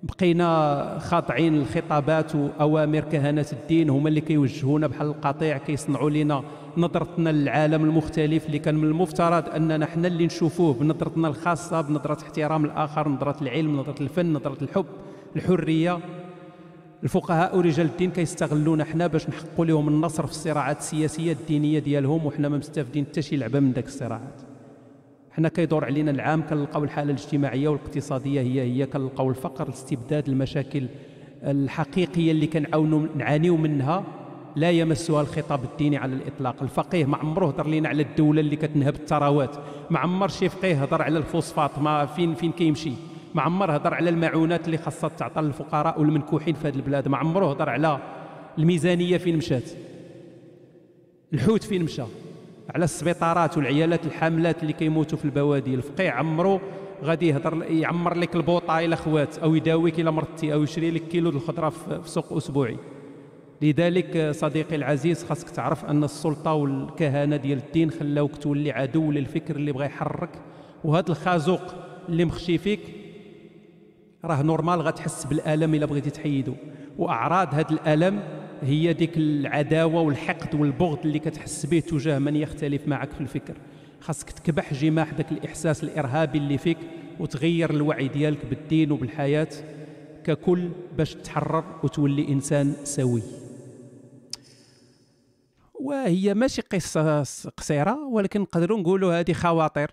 بقينا خاضعين لخطابات واوامر كهنه الدين هما اللي كيوجهونا بحال القطيع كيصنعوا لنا نظرتنا للعالم المختلف اللي كان من المفترض اننا حنا اللي نشوفوه بنظرتنا الخاصه بنظره احترام الاخر نظره العلم نظره الفن نظره الحب الحريه الفقهاء ورجال الدين كيستغلونا حنا باش نحققوا لهم النصر في الصراعات السياسيه الدينيه ديالهم وحنا ما مستافدين حتى شي لعبه من داك الصراعات حنا كيدور علينا العام كنلقاو الحاله الاجتماعيه والاقتصاديه هي هي كنلقاو الفقر الاستبداد المشاكل الحقيقيه اللي كنعاونوا نعانيو منها لا يمسها الخطاب الديني على الاطلاق الفقيه ما عمره هضر لينا على الدوله اللي كتنهب الثروات ما عمر شي فقيه هضر على الفوسفاط ما فين فين كيمشي ما عمر هضر على المعونات اللي خاصها تعطى للفقراء والمنكوحين في هذه البلاد ما عمره هضر على الميزانيه فين مشات الحوت فين مشى على السبيطارات والعيالات الحاملات اللي كيموتوا في البوادي الفقيه يعمرو غادي يهضر يعمر لك البوطه الى خوات او يداويك الى مرتي او يشري لك كيلو الخضره في سوق اسبوعي لذلك صديقي العزيز خاصك تعرف ان السلطه والكهنه ديال الدين خلاوك تولي عدو للفكر اللي بغى يحرك وهذا الخازوق اللي مخشي فيك راه نورمال غتحس بالالم الا بغيتي تحيدو واعراض هذا الالم هي ديك العداوه والحقد والبغض اللي كتحس به تجاه من يختلف معك في الفكر خاصك تكبح جماح ذاك الاحساس الارهابي اللي فيك وتغير الوعي ديالك بالدين وبالحياه ككل باش تحرر وتولي انسان سوي وهي ماشي قصه قصيره ولكن نقدروا نقولوا هذه خواطر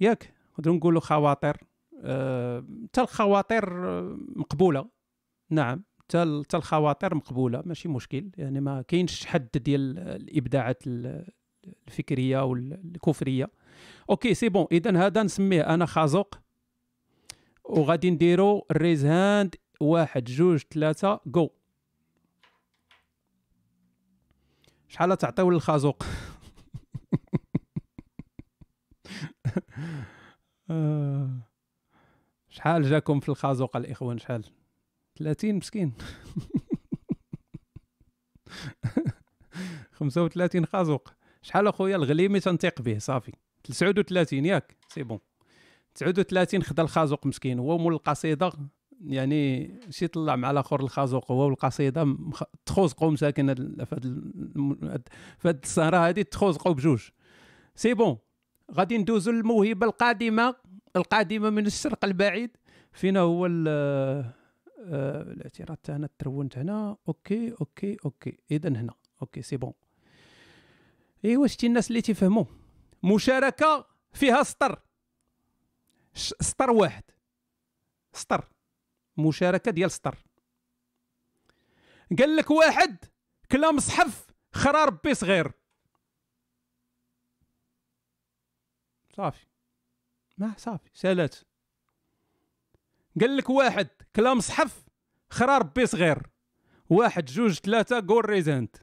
ياك نقدروا نقولوا خواطر أه، حتى أه الخواطر مقبوله نعم حتى الخواطر مقبوله ماشي مشكل يعني ما كاينش حد ديال الابداعات الفكريه والكفريه اوكي سي بون اذا هذا نسميه انا خازوق وغادي نديرو ريز هاند واحد جوج ثلاثة جو شحال تعطيو للخازوق آه. شحال جاكم في الخازوق الاخوان شحال 30 مسكين 35 خازوق شحال اخويا الغليمي تنطيق به صافي 39 ياك سي بون 39 خدا الخازوق مسكين هو مول القصيده يعني شي طلع مع الاخر الخازوق هو والقصيده مخ... تخوزقوا مساكن فهاد فهاد السهره هادي تخوزقوا بجوج سي بون غادي ندوزو للموهبه القادمه القادمه من الشرق البعيد فينا هو آه الاعتراض تاعنا هنا ترونت هنا اوكي اوكي اوكي اذا هنا اوكي سي بون ايوا شتي الناس اللي تيفهموا مشاركه فيها سطر سطر واحد سطر مشاركه ديال سطر قال لك واحد كلا مصحف خرا ربي صغير صافي ما صافي سالات قال لك واحد كلام صحف خرا ربي صغير واحد جوج ثلاثة قول ريزنت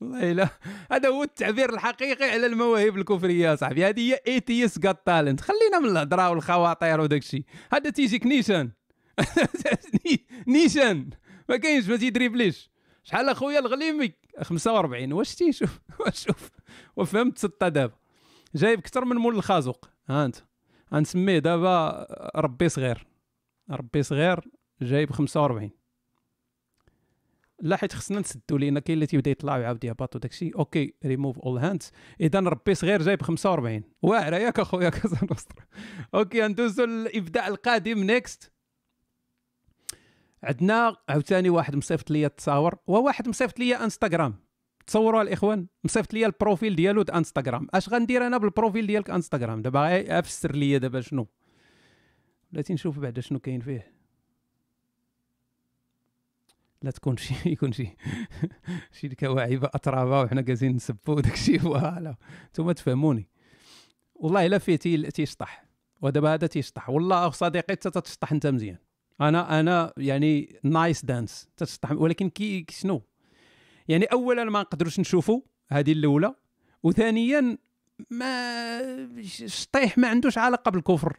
والله هذا هو التعبير الحقيقي على المواهب الكفريه صاحبي هذه هي ايتيس كات تالنت خلينا من الهضره والخواطر وداك الشيء هذا تيجيك نيشان نيشان ما كاينش ما تيدريبليش شحال اخويا الغليمي 45 واش تيشوف شوف وفهمت سته دابا جايب اكثر من مول الخازوق ها انت غنسميه دابا ربي صغير ربي صغير جايب 45 لا حيت خصنا نسدو لان كاين اللي تيبدا يطلع ويعاود يهبط وداكشي اوكي ريموف اول هاندز اذا ربي صغير جايب 45 واعره ياك اخويا كازا نوستر اوكي ندوزو للابداع القادم نيكست عندنا عاوتاني واحد مصيفط ليا التصاور وواحد مصيفط ليا انستغرام تصوروا الاخوان مصيفط ليا البروفيل ديالو د انستغرام اش غندير انا بالبروفيل ديالك انستغرام دابا افسر ليا دابا شنو بلاتي نشوف بعدا شنو كاين فيه لا تكون شي يكون شي شي الكواعب اطرافه وحنا جالسين نسبو داكشي فوالا نتوما تفهموني والله الا فيه تيشطح ودابا هذا تيشطح والله صديقي حتى تتشطح انت مزيان انا انا يعني نايس دانس تستحمل ولكن كي شنو يعني اولا ما نقدروش نشوفو هذه الاولى وثانيا ما شطيح ما عندوش علاقه بالكفر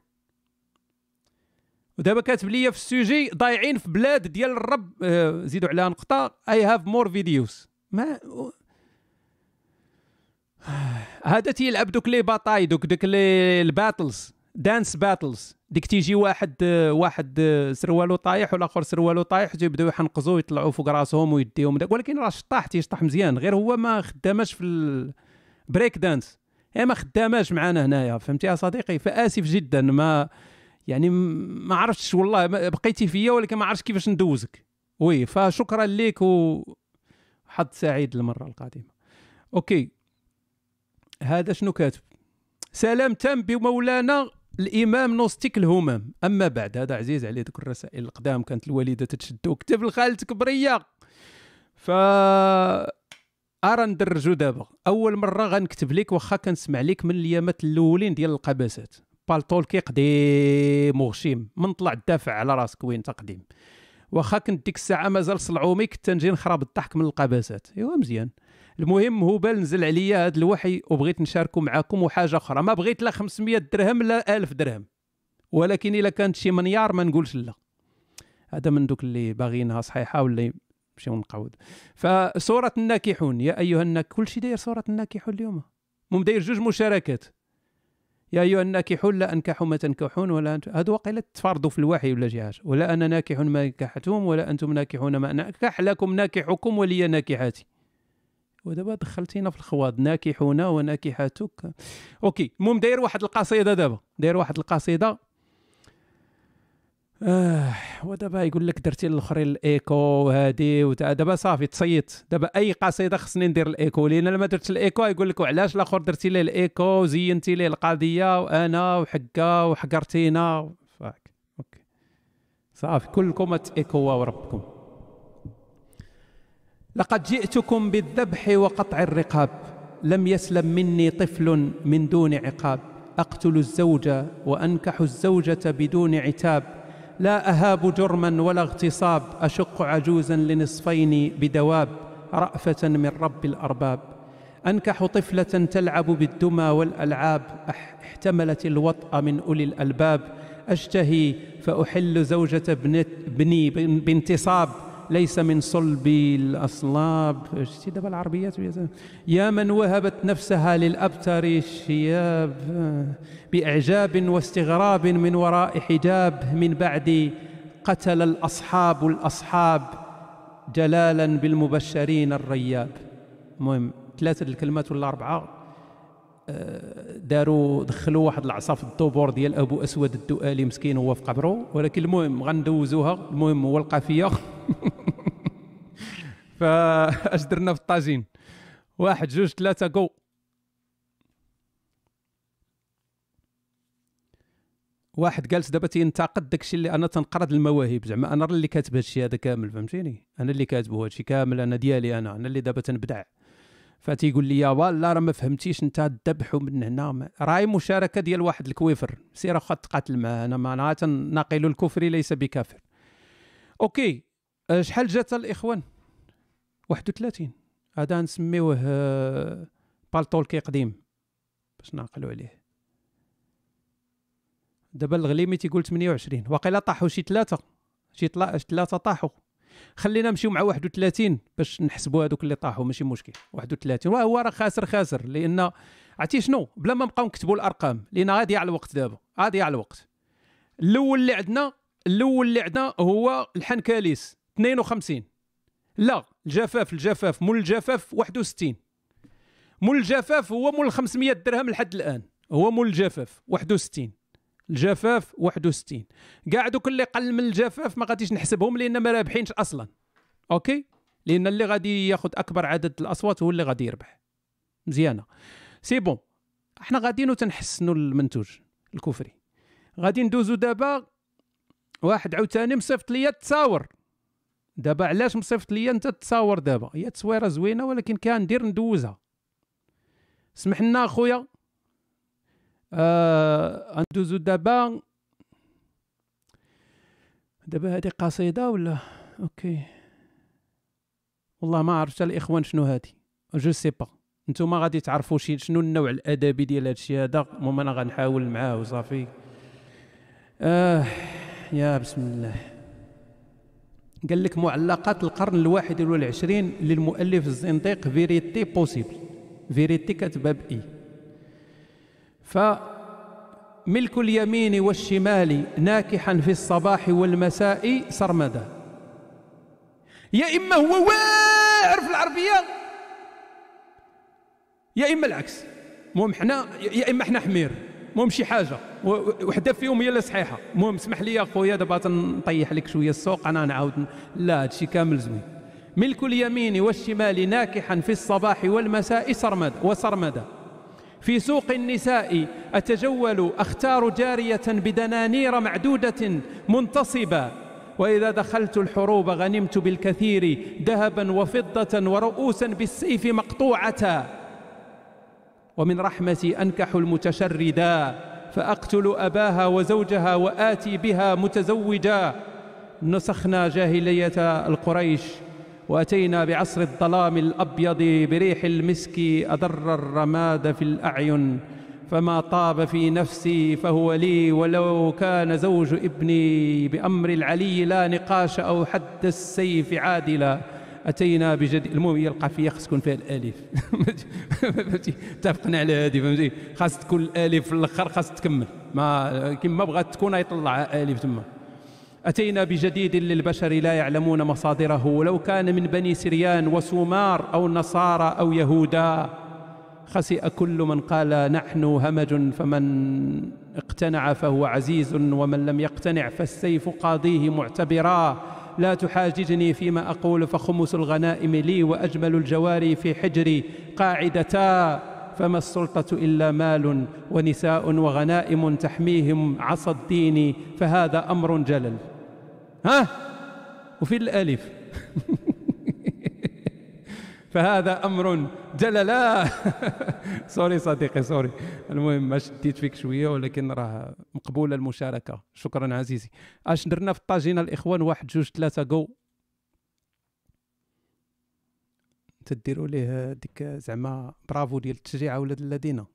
ودابا كاتب لي في السوجي ضايعين في بلاد ديال الرب آه زيدوا عليها نقطه اي هاف مور فيديوز ما هذا تيلعب دوك لي باتاي دوك دوك لي الباتلز دانس باتلز ديك تيجي واحد واحد سروالو طايح والاخر سروالو طايح تيبداو يحنقزو يطلعوا فوق راسهم ويديهم داك ولكن راه شطاح تيشطح مزيان غير هو ما خداماش في البريك دانس هي ما خداماش معانا هنايا فهمتي يا صديقي فاسف جدا ما يعني ما عرفتش والله بقيتي فيا ولكن ما عرفتش كيفاش ندوزك وي فشكرا ليك وحظ سعيد المره القادمه اوكي هذا شنو كاتب سلام تام بمولانا الامام نوستيك الهمم اما بعد هذا عزيز عليه ذوك الرسائل القدام كانت الوالده تتشدو كتب لخالتك بريه ف ارى ندرجو دابا اول مره غنكتب لك واخا كنسمع لك من اليامات الاولين ديال القباسات بالطولكي قديم وغشيم من طلع الدافع على راسك وين تقديم واخا كنت ديك الساعه مازال صلعومي كنت نجي نخرب الضحك من القباسات ايوا مزيان المهم هو بال نزل عليا هذا الوحي وبغيت نشاركه معاكم وحاجه اخرى ما بغيت لا 500 درهم لا 1000 درهم ولكن الا كانت شي منيار ما نقولش لا هذا من دوك اللي باغينها صحيحه ولا نمشيو نقود فسوره الناكحون يا ايها الناكحون كلشي داير سوره الناكحون اليوم مم داير جوج مشاركات يا ايها الناكحون لا انكحوا ما تنكحون ولا انتم هادو واقيلا تفرضوا في الوحي ولا شي حاجه ولا انا ناكح ما نكحتم ولا انتم ناكحون ما نكح لكم ناكحكم ولي ناكحاتي ودابا دخلتينا في الخواض ناكحونا وناكحاتك اوكي المهم داير واحد القصيده دابا داير واحد القصيده آه ودابا يقول لك درتي الاخرين الايكو وهادي ودابا صافي تصيط دابا اي قصيده خصني ندير الايكو لان لما درت الايكو يقول لك وعلاش الاخر درتي ليه الايكو وزينتي ليه القضيه وانا وحكا وحقرتينا فاك اوكي صافي كلكم تايكوا ربكم لقد جئتكم بالذبح وقطع الرقاب لم يسلم مني طفل من دون عقاب اقتل الزوجه وانكح الزوجه بدون عتاب لا اهاب جرما ولا اغتصاب اشق عجوزا لنصفين بدواب رافه من رب الارباب انكح طفله تلعب بالدمى والالعاب احتملت الوطأ من اولي الالباب اشتهي فاحل زوجه ابني بانتصاب ليس من صلب الأصلاب دابا العربيات يا من وهبت نفسها للأبتر الشياب بإعجاب واستغراب من وراء حجاب من بعد قتل الأصحاب الأصحاب جلالا بالمبشرين الرياب المهم ثلاثة الكلمات ولا أربعة داروا دخلوا واحد العصا في الطوبور ديال ابو اسود الدؤالي مسكين هو في قبره ولكن المهم غندوزوها المهم هو القافيه فاش درنا في الطاجين واحد جوج ثلاثه جو واحد جالس دابا تينتقد داكشي اللي انا تنقرض المواهب زعما انا اللي كاتب هادشي هذا كامل فهمتيني انا اللي كاتبه هادشي كامل انا ديالي انا انا اللي دابا تنبدع فتيقول لي يابا لا راه ما فهمتيش انت الذبح من هنا راهي مشاركه ديال واحد الكويفر سير اخا تقاتل معاه انا معناتها ناقل الكفر ليس بكافر اوكي أه، شحال جات الاخوان 31 هذا نسميوه أه، بالطولكي قديم باش نعقلوا عليه دابا الغليمي تيقول 28 واقيلا طاحوا شي ثلاثه شي ثلاثه طاحوا خلينا نمشيو مع 31 باش نحسبوا هذوك اللي طاحوا ماشي مشكل 31 وهو راه خاسر خاسر لان عرفتي شنو بلا ما نبقاو نكتبوا الارقام لان غادي على الوقت دابا غادي على الوقت الاول اللي عندنا الاول اللي عندنا هو الحنكاليس 52 لا الجفاف الجفاف مول الجفاف 61 مول الجفاف هو مول 500 درهم لحد الان هو مول الجفاف 61 الجفاف 61 كاع دوك اللي قل من الجفاف ما غاديش نحسبهم لان ما رابحينش اصلا اوكي لان اللي غادي ياخذ اكبر عدد الاصوات هو اللي غادي يربح مزيانه سي بون احنا غاديين وتنحسنوا المنتوج الكفري غادي ندوزو دابا واحد عاوتاني مصيفط ليا التصاور دابا علاش مصيفط ليا انت التصاور دابا هي تصويره زوينه ولكن كان ندير ندوزها سمح لنا اخويا آه ندوزو دابا دابا هذه قصيده ولا اوكي والله ما عرفت الاخوان شنو هذه جو سي با نتوما غادي تعرفوا شي شنو النوع الادبي ديال هادشي هذا المهم انا غنحاول معاه وصافي اه يا بسم الله قال لك معلقات القرن الواحد والعشرين للمؤلف الزنديق فيريتي بوسيبل فيريتي كتباب بإي فملك اليمين والشمال ناكحا في الصباح والمساء سرمدا يا إما هو واعر في العربية يا إما العكس المهم حنا يا إما حنا حمير المهم شي حاجة وحدة فيهم هي اللي صحيحة المهم اسمح لي يا خويا دابا تنطيح لك شوية السوق أنا نعاود لا هادشي كامل زوين ملك اليمين والشمال ناكحا في الصباح والمساء سرمدا وسرمدا في سوق النساء أتجول أختار جارية بدنانير معدودة منتصبة وإذا دخلت الحروب غنمت بالكثير ذهبا وفضة ورؤوسا بالسيف مقطوعة ومن رحمتي أنكح المتشردا فأقتل أباها وزوجها وآتي بها متزوجا نسخنا جاهلية القريش وأتينا بعصر الظلام الأبيض بريح المسك أدر الرماد في الأعين فما طاب في نفسي فهو لي ولو كان زوج ابني بأمر العلي لا نقاش أو حد السيف عادلا أتينا بجد المهم يلقى في خاص تكون فيها الألف اتفقنا على هذه فهمتي خاص تكون الألف في الآخر خاص تكمل ما كما بغات تكون يطلع ألف تما أتينا بجديد للبشر لا يعلمون مصادره ولو كان من بني سريان وسومار أو نصارى أو يهودا خسئ كل من قال نحن همج فمن اقتنع فهو عزيز ومن لم يقتنع فالسيف قاضيه معتبرا لا تحاججني فيما أقول فخمس الغنائم لي وأجمل الجواري في حجري قاعدتا فما السلطة إلا مال ونساء وغنائم تحميهم عصى الدين فهذا أمر جلل ها وفي الألف فهذا أمر جللا سوري صديقي سوري المهم ما شديت فيك شوية ولكن راه مقبولة المشاركة شكرا عزيزي اش درنا في الطاجينة الإخوان واحد جوج ثلاثة جو تديروا ليه ديك زعما برافو ديال التشجيع ولاد الذين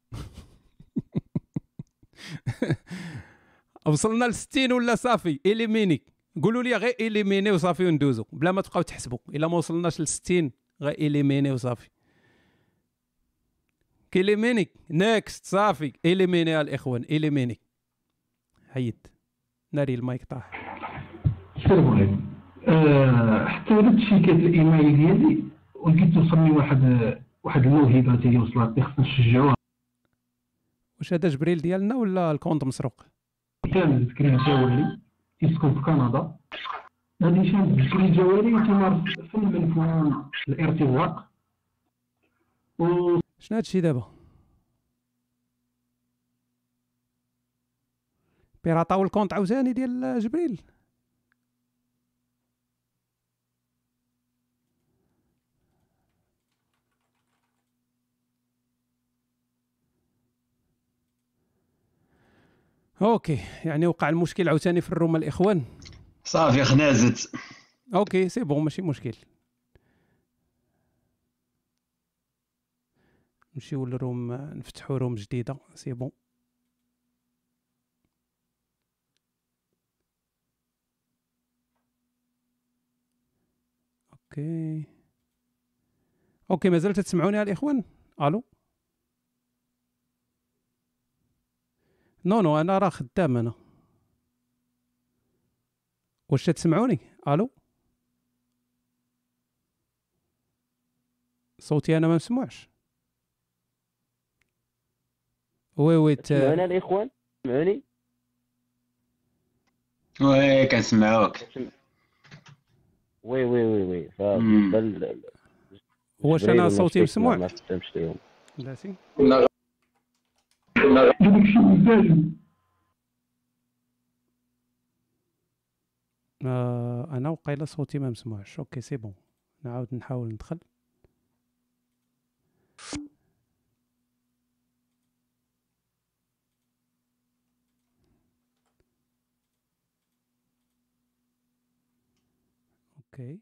وصلنا ل 60 ولا صافي اليميني قولوا لي غير اليميني وصافي وندوزو بلا ما تبقاو تحسبوا الا ما وصلناش ل 60 غير اليميني وصافي كيليميني نيكست صافي اليميني الاخوان اليميني حيد ناري المايك طاح شنو بغيت أه حتى ولدت تشيكات الايميل ديالي ولقيت توصلني واحد واحد الموهبه وصلت وصلتني خصنا نشجعوها واش هذا جبريل ديالنا ولا الكونت مسروق؟ كامل كريم تاولي يسكن في كندا غادي يشوف عند الدري الجوالي تيمارس فن من فنون الارتواق و شنو هادشي دابا بيراطاو الكونت عاوتاني ديال جبريل اوكي يعني وقع المشكل عاوتاني في الروم الاخوان صافي خنازت اوكي سي بون ماشي مشكل نمشيو للروم نفتحو روم جديده سي بون اوكي اوكي مازال تسمعوني الاخوان الو نو نو انا راه خدام انا واش تسمعوني الو صوتي انا ما مسموعش وي وي انا الاخوان سمعوني وي كنسمعوك وي وي وي وي فبل... واش انا صوتي مسموع؟ لا آه، انا وقيلا صوتي ما مسموعش اوكي سي بون نعاود نحاول ندخل اوكي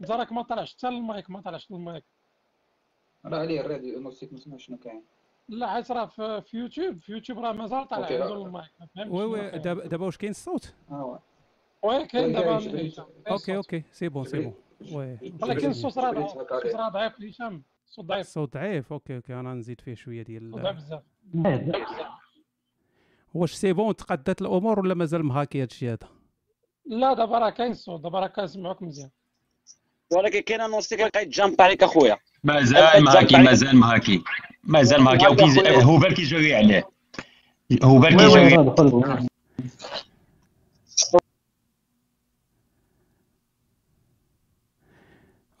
زراك ما طلعش حتى المايك ما طلعش المايك راه عليه الراديو نسيت ما سمعش شنو كاين لا عاد راه في يوتيوب في يوتيوب راه مازال طالع عندهم المايك وي وي دابا واش كاين الصوت؟ آه، وي كاين دابا اوكي اوكي سي بون سي بون وي ولكن الصوت راه ضعيف الصوت راه ضعيف هشام الصوت ضعيف الصوت ضعيف اوكي اوكي انا نزيد فيه شويه ديال ضعيف بزاف واش سي بون تقدات الامور ولا مازال مهاكي هادشي هذا؟ لا دابا راه كاين الصوت دابا راه كنسمعوك مزيان ولكن كاين انونسي كيجامب عليك اخويا مازال مهاكي مازال مهاكي مازال ما كاو هو بالك يجاوي عليه هو بالك عليه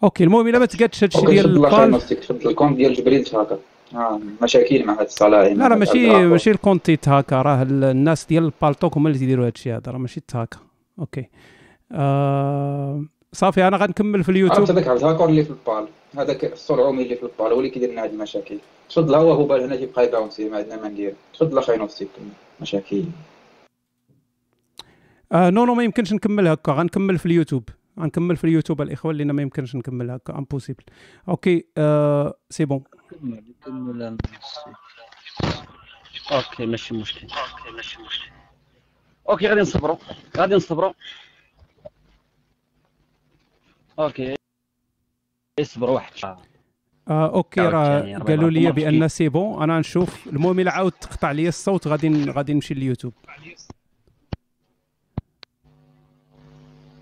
اوكي المهم الا ما تقادش هادشي ديال القال شفت الكونت ديال جبريل هكا آه، مشاكل مع هاد الصلاه لا راه ماشي ماشي الكونت تيتهاكا راه الناس ديال البالطوك هما اللي تيديروا هادشي هذا راه ماشي تهاكا اوكي آه صافي انا غنكمل في اليوتيوب عرفت هذاك الهاكر اللي في البال هذاك الصرعومي اللي في البال هو اللي كيدير لنا هاد المشاكل تفضل هو هو بال هنا تيبقى يباونسي ما عندنا ما ندير تفضل اخي نوفسي مشاكل آه نو نو ما يمكنش نكمل هكا غنكمل في اليوتيوب غنكمل في اليوتيوب الاخوه لان ما يمكنش نكمل هكا امبوسيبل اوكي آه سي بون اوكي ماشي مشكل اوكي ماشي مشكل اوكي غادي نصبروا غادي نصبروا اوكي اصبر واحد آه. آه اوكي يعني راه قالوا لي بان سي بون انا نشوف المهم الا عاود تقطع لي الصوت غادي غادي نمشي لليوتيوب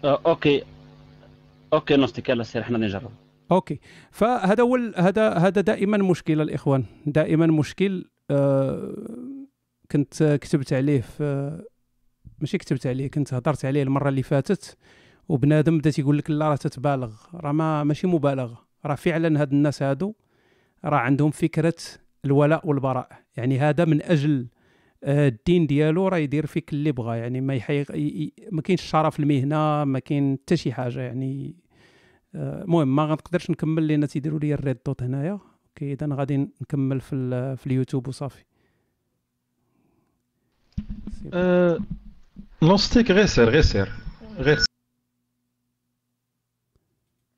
آه اوكي اوكي نوستيك يلا سير حنا نجرب اوكي فهذا هو هذا هذا دائما مشكل الاخوان دائما مشكل آه كنت كتبت عليه في ماشي كتبت عليه كنت هضرت عليه المره اللي فاتت وبنادم بدا تيقول لك لا راه تتبالغ راه ما ماشي مبالغه راه فعلا هاد الناس هادو راه عندهم فكره الولاء والبراء يعني هذا من اجل آه، الدين ديالو راه يدير فيك اللي بغى يعني ما يحيق ما كاينش شرف المهنه ما كاين حتى شي حاجه يعني آه، المهم ما غنقدرش نكمل لان تيديروا لي الريد دوت هنايا اوكي اذا غادي نكمل في, في اليوتيوب وصافي لونستيك آه، غير سير غير سير غير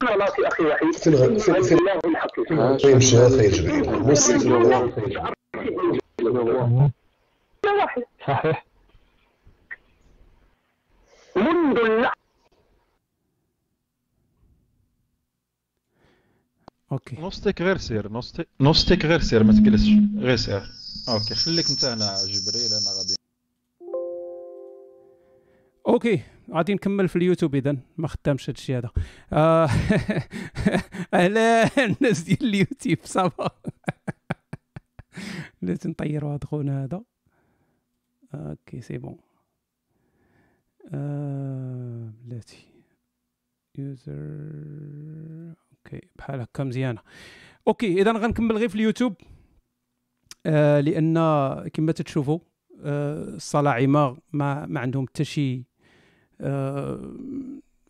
في الغد في الغد في الغد في الغد في الغد صحيح منذ اللحظه اوكي نوستيك غير سير نوستيك نوستيك غير سير ما تجلسش غير سير اوكي خليك انت هنا جبريل انا غادي اوكي غادي نكمل في اليوتيوب اذا ما خدامش الشيء هذا آه، اهلا الناس ديال اليوتيوب صافا بديت نطير واحد خونا هذا اوكي سي بون آه، بلاتي يوزر اوكي بحال هكا مزيانه اوكي اذا غنكمل غير في اليوتيوب آه لان كما تتشوفوا آه الصلاعي ما, ما عندهم حتى شي آه،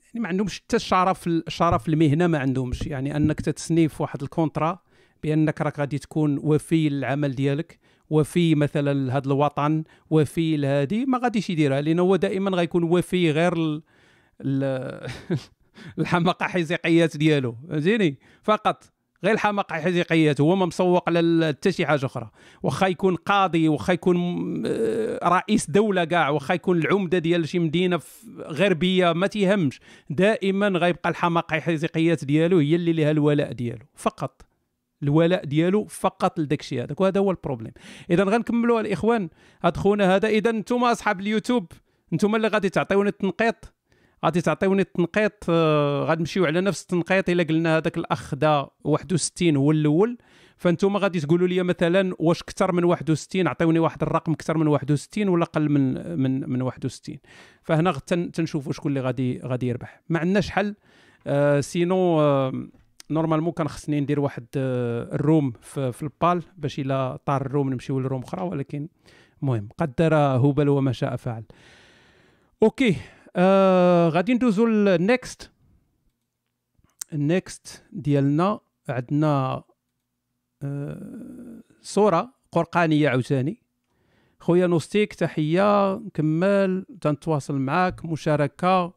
يعني ما عندهمش حتى الشرف الشرف المهنه ما عندهمش يعني انك تتسني في واحد الكونترا بانك راك غادي تكون وفي للعمل ديالك وفي مثلا لهذا الوطن وفي لهذه ما غاديش يديرها لان هو دائما غيكون وفي غير ال... ال... الحماقه حزقيات ديالو فهمتيني فقط غير الحماقه الحقيقيه هو ما مسوق لا حتى شي حاجه اخرى واخا يكون قاضي واخا يكون آه، رئيس دوله كاع واخا يكون العمده ديال شي مدينه غربيه ما تيهمش دائما غيبقى الحماقه الحقيقيات ديالو هي اللي لها الولاء ديالو فقط الولاء ديالو فقط لداك الشيء هذاك وهذا هو البروبليم اذا غنكملوا الاخوان هاد خونا هذا اذا انتم اصحاب اليوتيوب انتم اللي غادي تعطيوني التنقيط غادي تعطيوني التنقيط آه، غادي نمشيو على نفس التنقيط الا قلنا هذاك الاخ دا 61 هو الاول فانتوما غادي تقولوا لي مثلا واش اكثر من 61 عطيوني واحد الرقم اكثر من 61 ولا اقل من من من 61 فهنا تنشوفوا شكون اللي غادي غادي يربح ما عندناش حل آه سينو آه نورمالمون كان خصني ندير واحد آه الروم في, في البال باش الا طار الروم نمشيو لروم اخرى ولكن المهم قدر هبل وما شاء فعل اوكي آه، غادي ندوزو للنكست النكست ديالنا عندنا آه صوره قرقانيه عاوتاني خويا نوستيك تحيه نكمل تنتواصل معاك مشاركه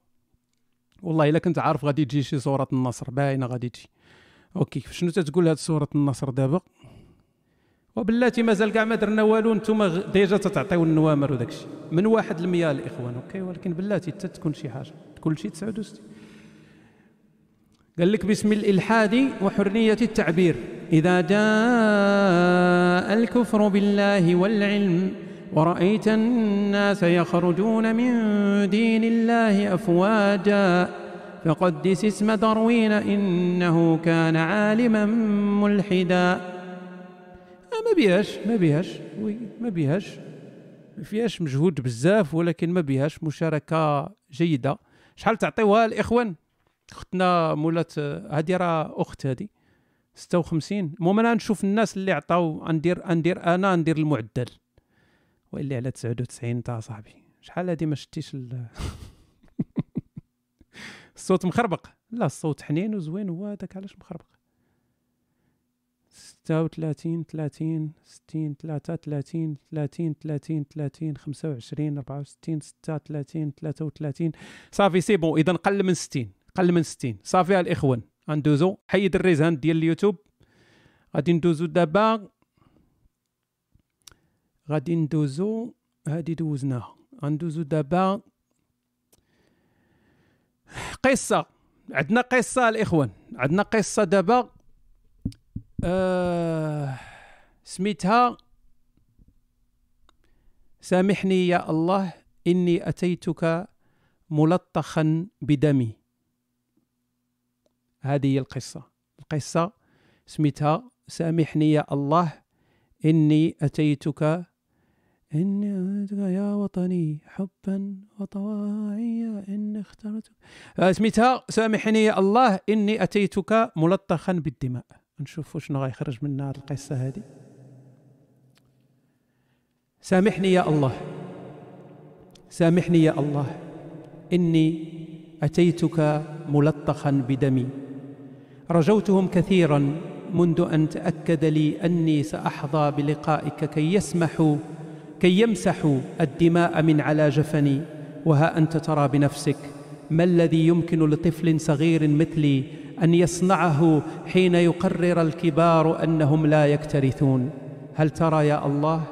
والله الا كنت عارف غادي تجي شي صوره النصر باينه غادي تجي اوكي شنو تتقول هاد صوره النصر دابا وبلاتي مازال كاع ما درنا والو نتوما ديجا تتعطيو النوامر وداك الشيء من واحد المية الاخوان اوكي ولكن بلاتي حتى تكون شي حاجه كل شيء 69 قال لك باسم الالحاد وحريه التعبير اذا جاء الكفر بالله والعلم ورايت الناس يخرجون من دين الله افواجا فقدس اسم دروين انه كان عالما ملحدا ما بيهاش ما بيهاش وي ما بيهاش ما فيهاش مجهود بزاف ولكن ما بيهاش مشاركه جيده شحال تعطيوها الاخوان اختنا مولات هذه راه اخت هذه 56 المهم انا نشوف الناس اللي عطاو ندير ندير انا ندير المعدل ويلي على 99 تاع صاحبي شحال هذه ما شتيش ال... الصوت مخربق لا الصوت حنين وزوين هو هذاك علاش مخربق ستة وثلاثين ثلاثين ستين ثلاثة ثلاثين ثلاثين ثلاثين ثلاثين خمسة وعشرين أربعة وستين ستة ثلاثين ثلاثة وثلاثين صافي سي بون إذا قل من ستين قل من ستين صافي الإخوان غندوزو حيد الريزان ديال اليوتيوب غادي ندوزو دابا غادي ندوزو هادي دوزناها غندوزو دابا قصة عندنا قصة الإخوان عندنا قصة دابا آه سميتها سامحني يا الله إني أتيتك ملطخا بدمي هذه هي القصة القصة سميتها سامحني يا الله إني أتيتك إني أتيتك يا وطني حبا وطواعيا إن اخترتك آه، سميتها سامحني يا الله إني أتيتك ملطخا بالدماء ونشوفوا شنو غيخرج منا هذه القصه هذه سامحني يا الله سامحني يا الله اني اتيتك ملطخا بدمي رجوتهم كثيرا منذ ان تاكد لي اني ساحظى بلقائك كي يسمحوا كي يمسحوا الدماء من على جفني وها انت ترى بنفسك ما الذي يمكن لطفل صغير مثلي أن يصنعه حين يقرر الكبار أنهم لا يكترثون هل ترى يا الله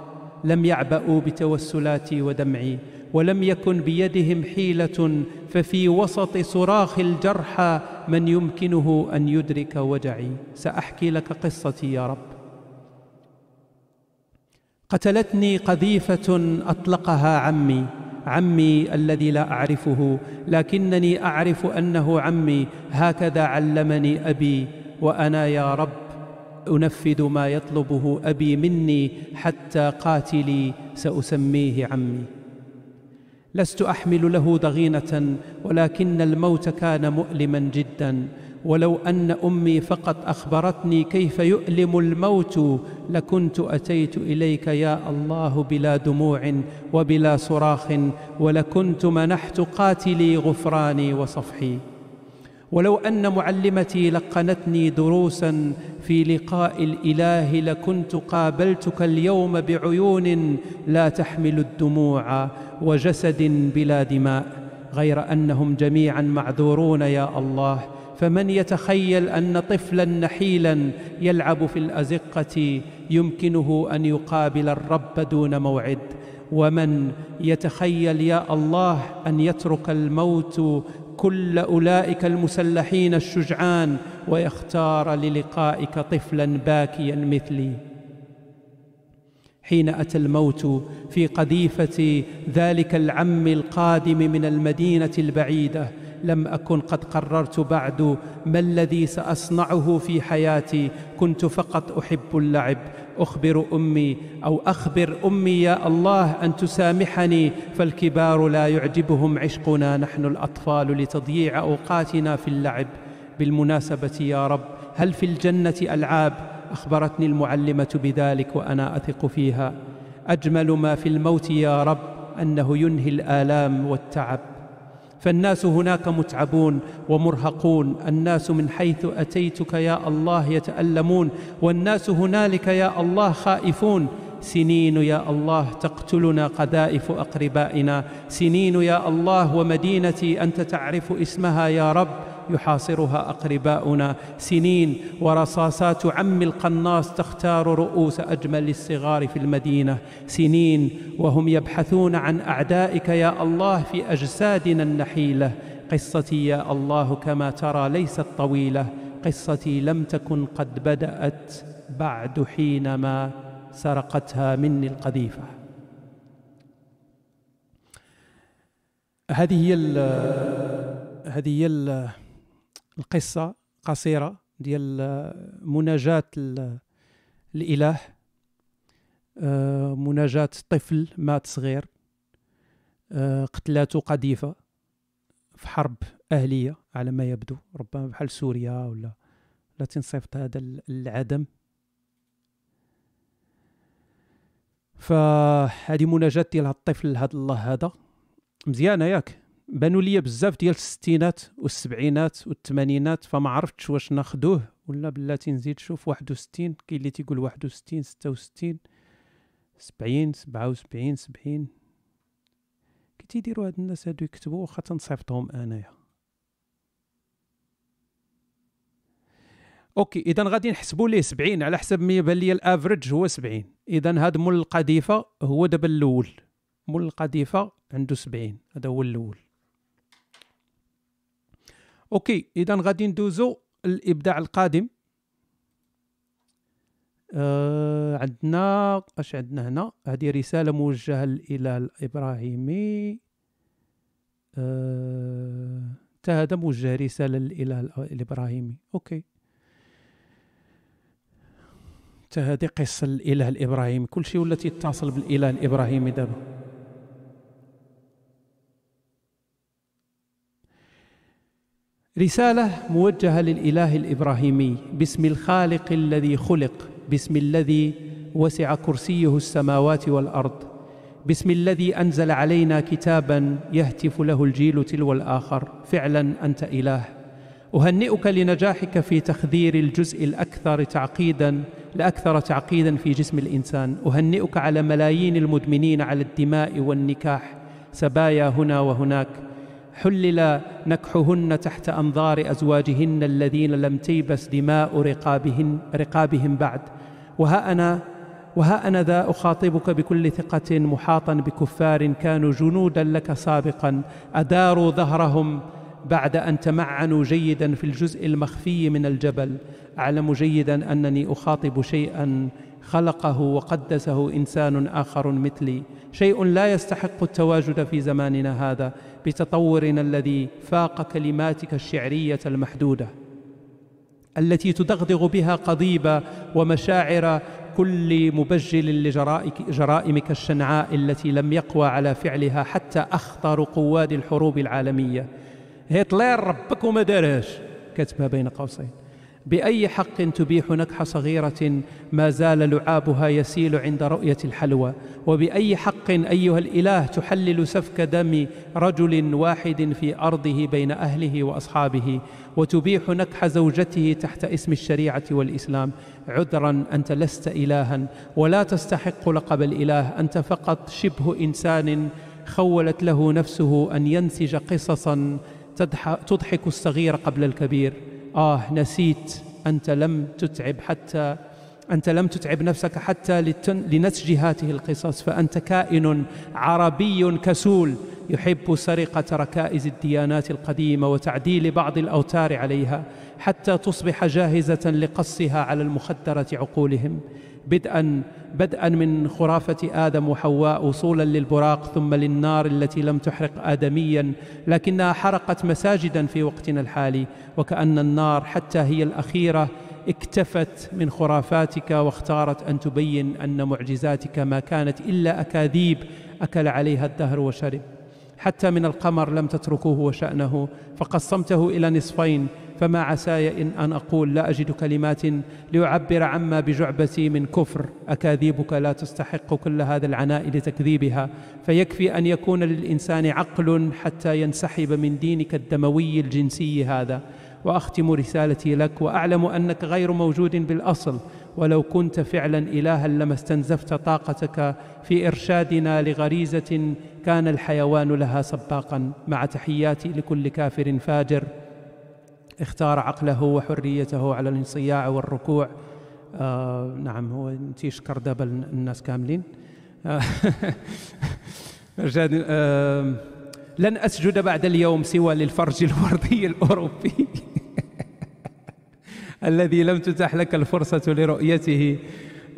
لم يعبأوا بتوسلاتي ودمعي ولم يكن بيدهم حيلة ففي وسط صراخ الجرحى من يمكنه أن يدرك وجعي سأحكي لك قصتي يا رب قتلتني قذيفة أطلقها عمي عمي الذي لا أعرفه لكنني أعرف أنه عمي هكذا علمني أبي وأنا يا رب أنفذ ما يطلبه أبي مني حتى قاتلي سأسميه عمي لست أحمل له ضغينة ولكن الموت كان مؤلما جدا ولو أن أمي فقط أخبرتني كيف يؤلم الموت لكنت أتيت إليك يا الله بلا دموع وبلا صراخ ولكنت منحت قاتلي غفراني وصفحي ولو أن معلمتي لقنتني دروسا في لقاء الإله لكنت قابلتك اليوم بعيون لا تحمل الدموع وجسد بلا دماء غير أنهم جميعا معذورون يا الله فمن يتخيل ان طفلا نحيلا يلعب في الازقه يمكنه ان يقابل الرب دون موعد ومن يتخيل يا الله ان يترك الموت كل اولئك المسلحين الشجعان ويختار للقائك طفلا باكيا مثلي حين اتى الموت في قذيفه ذلك العم القادم من المدينه البعيده لم أكن قد قررت بعد ما الذي سأصنعه في حياتي كنت فقط أحب اللعب أخبر أمي أو أخبر أمي يا الله أن تسامحني فالكبار لا يعجبهم عشقنا نحن الأطفال لتضييع أوقاتنا في اللعب بالمناسبة يا رب هل في الجنة ألعاب أخبرتني المعلمة بذلك وأنا أثق فيها أجمل ما في الموت يا رب أنه ينهي الآلام والتعب فالناس هناك متعبون ومرهقون الناس من حيث أتيتك يا الله يتألمون والناس هنالك يا الله خائفون سنين يا الله تقتلنا قذائف أقربائنا سنين يا الله ومدينتي أنت تعرف اسمها يا رب يحاصرها أقرباؤنا سنين ورصاصات عم القناص تختار رؤوس أجمل الصغار في المدينة سنين وهم يبحثون عن أعدائك يا الله في أجسادنا النحيلة قصتي يا الله كما ترى ليست طويلة قصتي لم تكن قد بدأت بعد حينما سرقتها مني القذيفة هذه هي هذه هي القصة قصيرة ديال آه، مناجاة الإله آه، مناجاة طفل مات صغير آه، قتلاته قذيفة في حرب أهلية على ما يبدو ربما بحال سوريا ولا لا تنصفت هذا العدم فهذه مناجاة ديال هاد الطفل هذا الله هذا مزيانة ياك بانوا لي بزاف ديال الستينات والسبعينات والثمانينات فما عرفتش واش ناخدوه ولا بلاتي نزيد شوف واحد وستين كاين اللي تيقول واحد وستين ستة وستين سبعين سبعة وسبعين سبعين كي تيديرو هاد الناس هادو يكتبو واخا تنصيفطهم انايا اوكي اذا غادي نحسبو ليه سبعين على حسب ما يبان ليا الافريج هو سبعين اذا هاد مول القذيفه هو دابا الاول مول القذيفه عنده سبعين هذا هو الاول اوكي اذا غادي ندوزو الابداع القادم آه عندنا اش عندنا هنا هذه رساله موجهه للاله الابراهيمي آه حتى هذا موجه رساله للاله الابراهيمي اوكي حتى هذه قصه الاله الابراهيمي كلشي ولا تيتصل بالاله الابراهيمي دابا رسالة موجهة للإله الإبراهيمي باسم الخالق الذي خلق باسم الذي وسع كرسيه السماوات والأرض باسم الذي أنزل علينا كتابا يهتف له الجيل تلو الآخر فعلا أنت إله أهنئك لنجاحك في تخذير الجزء الأكثر تعقيدا الأكثر تعقيدا في جسم الإنسان أهنئك على ملايين المدمنين على الدماء والنكاح سبايا هنا وهناك حلل نكحهن تحت أنظار أزواجهن الذين لم تيبس دماء رقابهن رقابهم بعد وها أنا وها أنا ذا أخاطبك بكل ثقة محاطا بكفار كانوا جنودا لك سابقا أداروا ظهرهم بعد أن تمعنوا جيدا في الجزء المخفي من الجبل أعلم جيدا أنني أخاطب شيئا خلقه وقدسه إنسان آخر مثلي شيء لا يستحق التواجد في زماننا هذا بتطورنا الذي فاق كلماتك الشعريه المحدوده التي تدغدغ بها قضيب ومشاعر كل مبجل لجرائمك الشنعاء التي لم يقوى على فعلها حتى اخطر قواد الحروب العالميه هتلر ربك وما دارهاش كتبها بين قوسين بأي حق تبيح نكح صغيرة ما زال لعابها يسيل عند رؤية الحلوى وبأي حق أيها الإله تحلل سفك دم رجل واحد في أرضه بين أهله وأصحابه وتبيح نكح زوجته تحت اسم الشريعة والإسلام عذرا أنت لست إلها ولا تستحق لقب الإله أنت فقط شبه إنسان خولت له نفسه أن ينسج قصصا تضحك الصغير قبل الكبير آه نسيت أنت لم تتعب حتى أنت لم تتعب نفسك حتى لنسج هاته القصص فأنت كائن عربي كسول يحب سرقة ركائز الديانات القديمة وتعديل بعض الأوتار عليها حتى تصبح جاهزة لقصها على المخدرة عقولهم بدءا بدءا من خرافة آدم وحواء وصولا للبراق ثم للنار التي لم تحرق آدميا لكنها حرقت مساجدا في وقتنا الحالي وكأن النار حتى هي الأخيرة اكتفت من خرافاتك واختارت أن تبين أن معجزاتك ما كانت إلا أكاذيب أكل عليها الدهر وشرب حتى من القمر لم تتركوه وشأنه فقسمته إلى نصفين فما عساي إن أن أقول لا أجد كلمات لأعبر عما بجعبتي من كفر أكاذيبك لا تستحق كل هذا العناء لتكذيبها فيكفي أن يكون للإنسان عقل حتى ينسحب من دينك الدموي الجنسي هذا وأختم رسالتي لك وأعلم أنك غير موجود بالأصل ولو كنت فعلا إلها لما استنزفت طاقتك في إرشادنا لغريزة كان الحيوان لها سباقا مع تحياتي لكل كافر فاجر اختار عقله وحريته على الانصياع والركوع آه نعم هو نتيش كردبل الناس كاملين آه،, آه لن أسجد بعد اليوم سوى للفرج الوردي الأوروبي الذي لم تتح لك الفرصة لرؤيته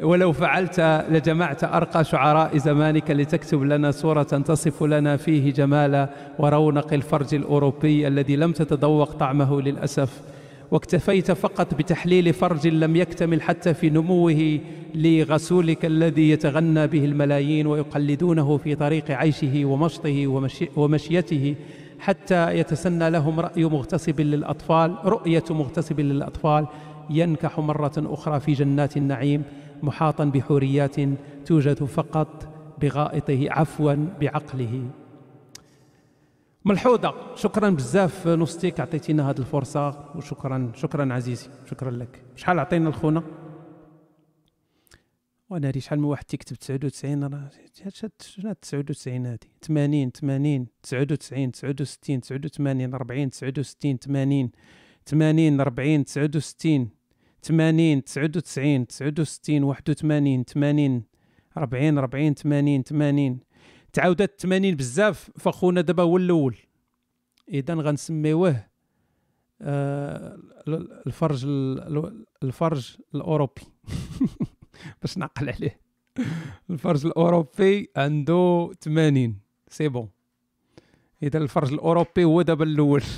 ولو فعلت لجمعت أرقى شعراء زمانك لتكتب لنا صورة تصف لنا فيه جمال ورونق الفرج الأوروبي الذي لم تتذوق طعمه للأسف واكتفيت فقط بتحليل فرج لم يكتمل حتى في نموه لغسولك الذي يتغنى به الملايين ويقلدونه في طريق عيشه ومشطه ومشي ومشيته حتى يتسنى لهم رأي مغتصب للأطفال رؤية مغتصب للأطفال ينكح مرة أخرى في جنات النعيم محاطا بحوريات توجد فقط بغائطه عفوا بعقله ملحوظه شكرا بزاف نوستيك عطيتينا هذه الفرصه وشكرا شكرا عزيزي شكرا لك شحال عطينا لخونا وانا ري شحال من واحد تيكتب 99 راه شنو 99 هادي 80 80 99 69 89 40 69 80 80 40 69 80 99 69 81 80 40 40 80 80 تعاودات 80 بزاف فخونا دابا هو الاول اذا غنسميوه آه، الفرج الفرج الاوروبي باش نعقل عليه الفرج الاوروبي عنده 80 سي بون اذا الفرج الاوروبي هو دابا الاول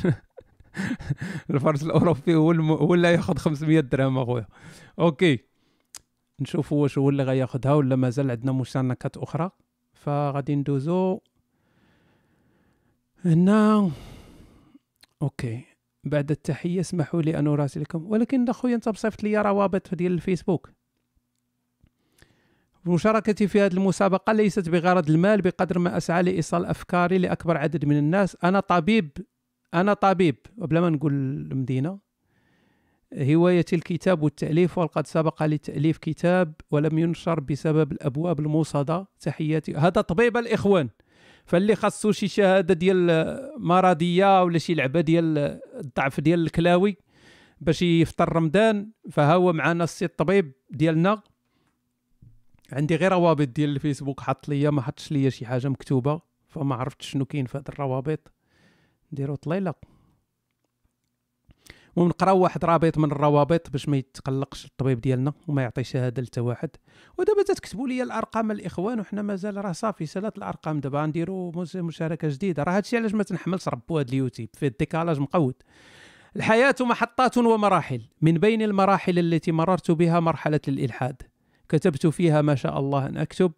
الفرس الاوروبي هو الم... هو اللي ياخذ 500 درهم اخويا اوكي نشوفوا واش هو اللي غياخذها ولا مازال عندنا مشاركات اخرى فغادي ندوزو هنا اوكي بعد التحيه اسمحوا لي ان اراسلكم ولكن اخويا انت بصيفط لي روابط ديال الفيسبوك مشاركتي في هذه المسابقة ليست بغرض المال بقدر ما أسعى لإيصال أفكاري لأكبر عدد من الناس أنا طبيب أنا طبيب قبل ما نقول المدينة هوايتي الكتاب والتأليف وقد سبق لي تأليف كتاب ولم ينشر بسبب الأبواب الموصدة تحياتي هذا طبيب الإخوان فاللي خاصو شي شهادة ديال مرضية ولا شي لعبة ديال الضعف ديال الكلاوي باش يفطر رمضان فها هو معنا السي الطبيب ديالنا عندي غير روابط ديال الفيسبوك حط ليا ما حطش ليا شي حاجه مكتوبه فما عرفتش شنو كاين في هاد الروابط نديرو طليله ونقراو واحد رابط من الروابط باش ما يتقلقش الطبيب ديالنا وما يعطيش هذا لتا واحد ودابا تتكتبوا لي الارقام الاخوان وحنا مازال راه صافي سالات الارقام دابا نديروا مشاركه جديده راه هادشي علاش ما تنحملش ربو هاد اليوتيوب فيه الديكالاج مقود الحياه محطات ومراحل من بين المراحل التي مررت بها مرحله الالحاد كتبت فيها ما شاء الله ان اكتب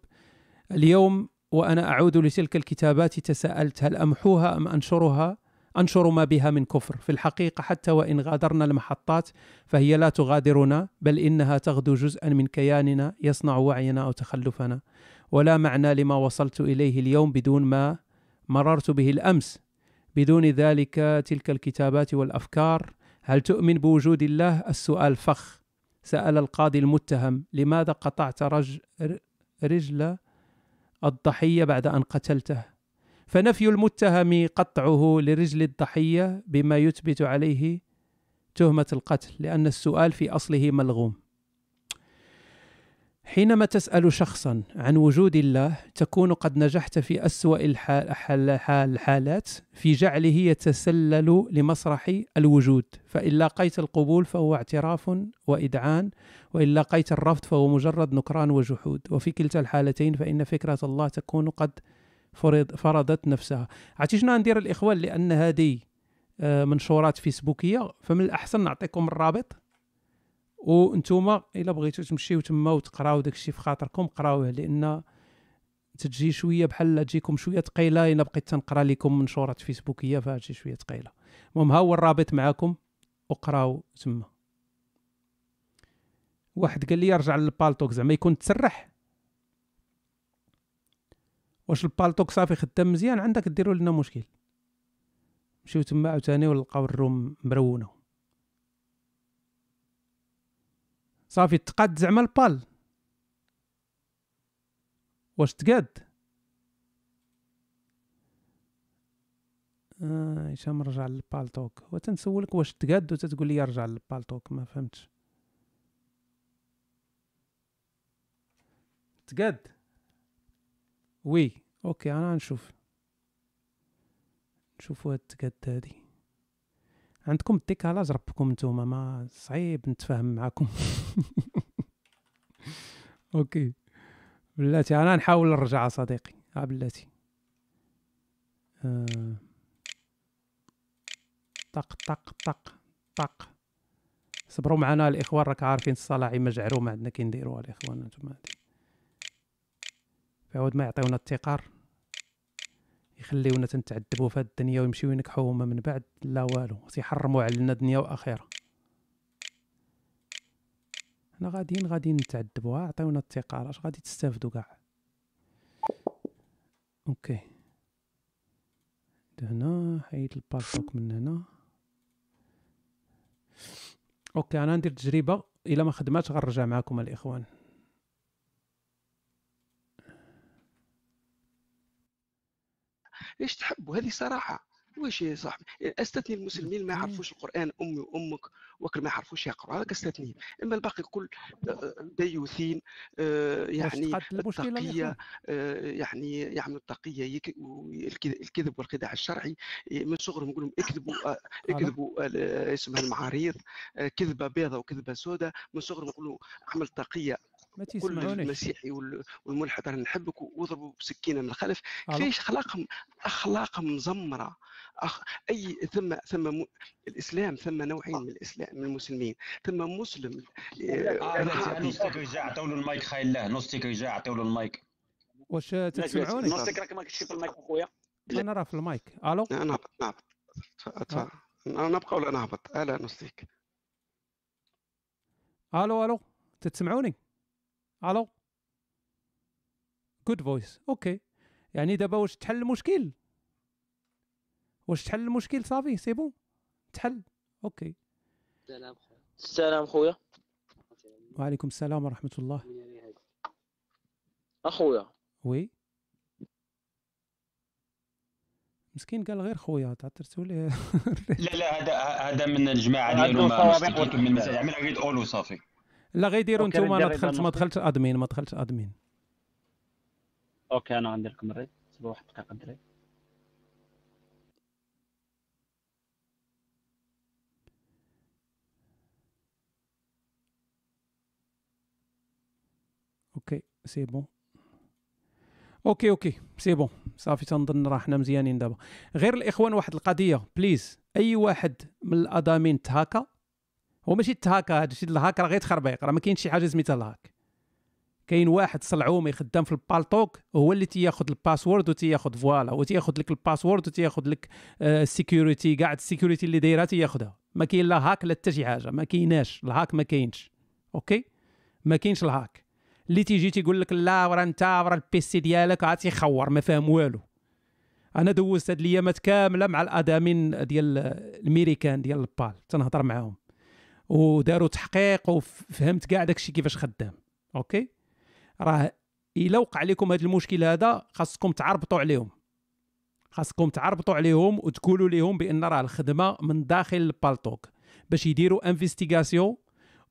اليوم وانا اعود لتلك الكتابات تساءلت هل امحوها ام انشرها أنشر ما بها من كفر في الحقيقة حتى وإن غادرنا المحطات فهي لا تغادرنا بل إنها تغدو جزءا من كياننا يصنع وعينا أو تخلفنا ولا معنى لما وصلت إليه اليوم بدون ما مررت به الأمس بدون ذلك تلك الكتابات والأفكار هل تؤمن بوجود الله؟ السؤال فخ سأل القاضي المتهم لماذا قطعت رج... رجل الضحية بعد أن قتلته فنفي المتهم قطعه لرجل الضحية بما يثبت عليه تهمة القتل لأن السؤال في أصله ملغوم حينما تسأل شخصا عن وجود الله تكون قد نجحت في أسوأ الحالات في جعله يتسلل لمسرح الوجود فإن لاقيت القبول فهو اعتراف وإدعان وإن لاقيت الرفض فهو مجرد نكران وجحود وفي كلتا الحالتين فإن فكرة الله تكون قد فرض فرضت نفسها عرفتي شنو ندير الاخوان لان هذه آه، منشورات فيسبوكيه فمن الاحسن نعطيكم الرابط وانتوما الا بغيتو تمشيو تما وتقراو داكشي في خاطركم قراوه لان تجي شويه بحال تجيكم شويه ثقيله الا بقيت تنقرا لكم منشورات فيسبوكيه فهادشي شويه ثقيله المهم ها هو الرابط معاكم وقراو تما واحد قال لي يرجع للبالتوك زعما يكون تسرح واش البالطوك صافي خدام مزيان عندك ديروا لنا مشكل مشيو تما عاوتاني ولقاو الروم مرونه صافي تقاد زعما البال واش تقاد آه هشام رجع للبالطوك وتنسولك واش تقاد وتتقول لي رجع للبالطوك ما فهمتش تقاد وي اوكي انا نشوف نشوف هاد التكاد هادي عندكم الديكالاج ربكم نتوما ما صعيب نتفاهم معاكم اوكي بلاتي انا نحاول نرجع صديقي ها آه، بلاتي آه. طق طق طق طق صبروا معنا الاخوان راك عارفين الصلاعي ما عندنا كي نديروها الاخوان نتوما هادي يعود ما يعطيونا التقار يخليونا تنتعذبوا في هاد الدنيا ويمشيو ينكحوا هما من بعد لا والو تيحرموا علينا دنيا واخره حنا غاديين غاديين نتعذبوا عطيونا التقار اش غادي تستافدوا كاع اوكي هنا حيد الباركوك من هنا اوكي انا ندير تجربه الا ما خدماتش غنرجع معكم الاخوان ليش تحبوا هذه صراحه واش يا صاحبي استثني المسلمين اللي ما يعرفوش القران امي وامك وكل ما يعرفوش يقراوا هذاك استثني اما الباقي الكل بيوثين آه، آه، يعني التقيه آه، يعني يعملوا التقيه الكذب والخداع الشرعي من صغرهم نقول لهم اكذبوا اكذبوا اسمها المعاريض كذبه بيضاء وكذبه سوداء من صغرهم يقولوا اعمل تقيه ما تيسمعونيش المسيحي والملحد راه نحبك وضربوا بسكينه من الخلف كيفاش اخلاقهم اخلاق مزمره أخ... اي ثم ثم م... الاسلام ثم نوعين من الاسلام من المسلمين ثم مسلم آه، آه، نوستيك رجع عطيو له المايك خايل الله نوستيك رجع عطيو له المايك واش تسمعوني نوستيك راك ماكش في المايك اخويا انا راه في المايك الو نهبط نهبط أه. نبقى ولا نهبط الا نوستيك الو الو تسمعوني الو جود فويس اوكي يعني دابا واش تحل المشكل واش تحل المشكل صافي سي بون تحل اوكي السلام خويا السلام خويا وعليكم السلام ورحمه الله اخويا وي مسكين قال غير خويا تعثرت ليه لا لا هذا هذا من الجماعه ديالو ما من المسائل عمل غير اولو صافي لا غيديروا نتوما انا دخلت ما دخلتش ادمين ما دخلتش ادمين اوكي انا عندي لكم الريد صبر واحد دقيقه دري اوكي سي بون اوكي اوكي سي بون صافي تنظن راه حنا مزيانين دابا غير الاخوان واحد القضيه بليز اي واحد من الادامين تهاكا هو ماشي تهاكا هذا الشيء الهاك راه غير تخربيق راه ما كاينش شي حاجه سميتها الهاك كاين واحد صلعومي خدام في البالطوك هو اللي تياخذ الباسورد وتياخذ فوالا وتياخذ لك الباسورد وتياخذ لك آه، السيكوريتي كاع السيكوريتي اللي دايره تياخذها ما كاين لا هاك لا حتى شي حاجه ما كايناش الهاك ما كاينش اوكي ما كاينش الهاك اللي تيجي تيقول لك لا ورا انت ورا البيسي ديالك عاد تيخور ما فاهم والو انا دوزت هاد الايامات كامله مع الادامين ديال آه، الميريكان ديال البال تنهضر معاهم وداروا تحقيق وفهمت كاع داكشي كيفاش خدام اوكي راه الا وقع لكم هذا المشكل هذا خاصكم تعربطوا عليهم خاصكم تعربطوا عليهم وتقولوا لهم بان راه الخدمه من داخل البالطوك باش يديروا انفستيغاسيون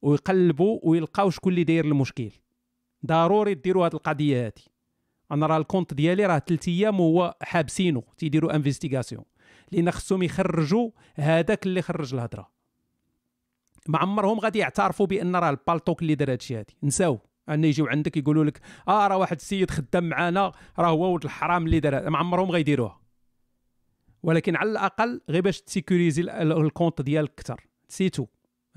ويقلبوا ويلقاو شكون اللي داير المشكل ضروري ديروا هذه القضيه هذه انا راه الكونت ديالي راه 3 ايام وهو حابسينو تيديروا انفستيغاسيون لان خصهم يخرجوا هذاك اللي خرج الهضره ما عمرهم غادي يعترفوا بان راه البالطوك اللي دار هادشي هادي نساو ان يجيو عندك يقولوا لك اه راه واحد السيد خدام معانا راه هو ولد الحرام اللي دار ما عمرهم غيديروها ولكن على الاقل غير باش تسيكوريزي الكونت ديالك اكثر نسيتو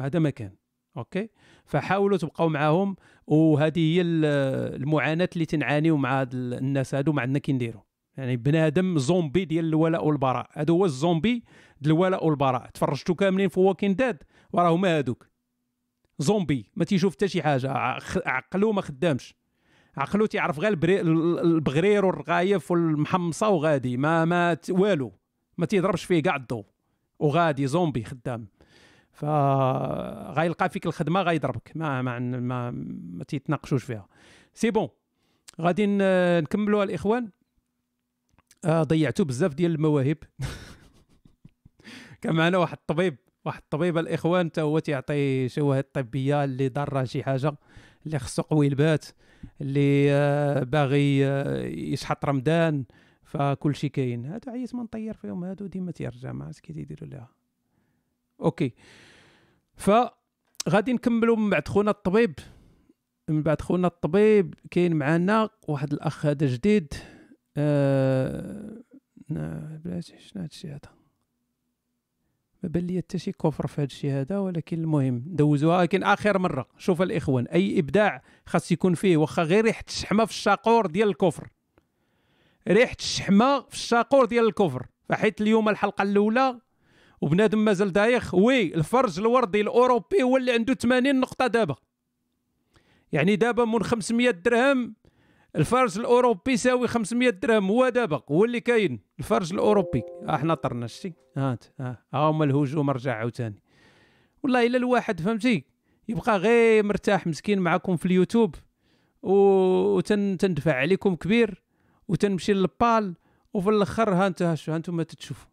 هذا ما كان اوكي فحاولوا تبقاو معاهم وهذه هي المعاناه اللي تنعانيو مع الناس هادو ما عندنا كي نديرو يعني بنادم زومبي ديال الولاء والبراء هذا هو الزومبي ديال الولاء والبراء تفرجتوا كاملين في ووكين داد وراه هما هادوك زومبي ما تيشوف حتى شي حاجه عقلو ما خدامش عقلو تيعرف غير البغرير والرغايف والمحمصه وغادي ما ما والو ما تيضربش فيه كاع الضو وغادي زومبي خدام غيلقى فيك الخدمه غيضربك ما ما ما, ما تيتناقشوش فيها سي بون غادي نكملوها الاخوان آه ضيعتوا بزاف ديال المواهب كان معنا واحد الطبيب واحد الطبيب الاخوان حتى هو تيعطي شواهد طبيه اللي ضاره شي حاجه اللي خصو قويلبات اللي آه باغي آه يشحط رمضان فكل شيء كاين هادو عييت ما نطير فيهم هادو ديما تيرجع ما عرفت كي تيديروا لها اوكي ف غادي نكملوا من بعد خونا الطبيب من بعد خونا الطبيب كاين معنا واحد الاخ هذا جديد أه... بلاتي شنو هادشي هذا ما بان لي حتى شي كفر في هادشي هذا ولكن المهم دوزوها ولكن اخر مره شوف الاخوان اي ابداع خاص يكون فيه واخا غير ريحه الشحمه في الشاقور ديال الكفر ريحه الشحمه في الشاقور ديال الكفر فحيت اليوم الحلقه الاولى وبنادم مازال دايخ وي الفرج الوردي الاوروبي هو اللي عنده 80 نقطه دابا يعني دابا من 500 درهم الفرج الاوروبي يساوي 500 درهم هو دابا هو اللي كاين الفرج الاوروبي احنا آه، طرنا شتي هات ها هما الهجوم رجع عاوتاني والله الا الواحد فهمتي يبقى غير مرتاح مسكين معكم في اليوتيوب وتندفع عليكم كبير وتنمشي للبال وفي الاخر ها انت ها انتم تتشوفوا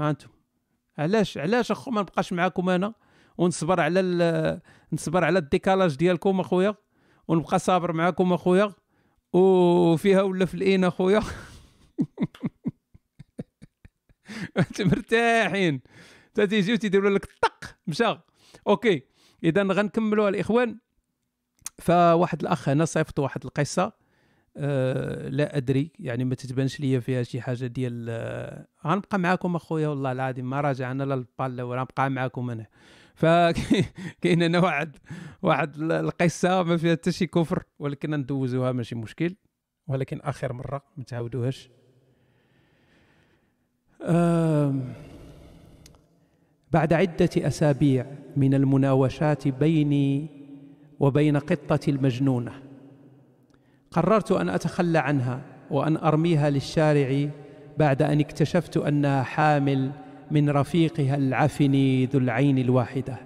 ها انتم علاش علاش اخو ما نبقاش معاكم انا ونصبر على ال... نصبر على الديكالاج ديالكم اخويا ونبقى صابر معاكم اخويا وفيها ولا في الإين أخويا انت مرتاحين حتى تيجيو تيديروا لك طق مشى اوكي اذا غنكملوها الاخوان فواحد الاخ هنا صيفط واحد القصه أه لا ادري يعني ما تتبانش ليا فيها شي حاجه ديال آه، غنبقى معاكم اخويا والله العظيم ما راجع انا لا للبال ولا غنبقى معاكم انا فكاين هنا واحد واحد القصه ما فيها حتى شي كفر ولكن ندوزوها ماشي مشكل ولكن اخر مره ما تعاودوهاش بعد عدة أسابيع من المناوشات بيني وبين قطتي المجنونة قررت أن أتخلى عنها وأن أرميها للشارع بعد أن اكتشفت أنها حامل من رفيقها العفن ذو العين الواحدة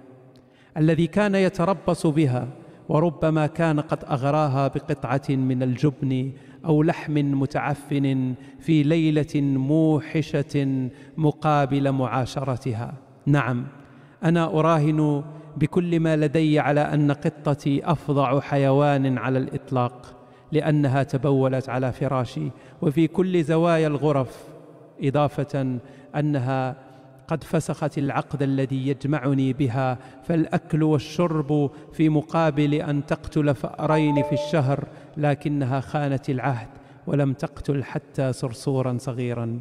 الذي كان يتربص بها وربما كان قد أغراها بقطعة من الجبن أو لحم متعفن في ليلة موحشة مقابل معاشرتها نعم أنا أراهن بكل ما لدي على أن قطتي أفظع حيوان على الإطلاق لأنها تبولت على فراشي وفي كل زوايا الغرف إضافة أنها قد فسخت العقد الذي يجمعني بها فالاكل والشرب في مقابل ان تقتل فارين في الشهر لكنها خانت العهد ولم تقتل حتى صرصورا صغيرا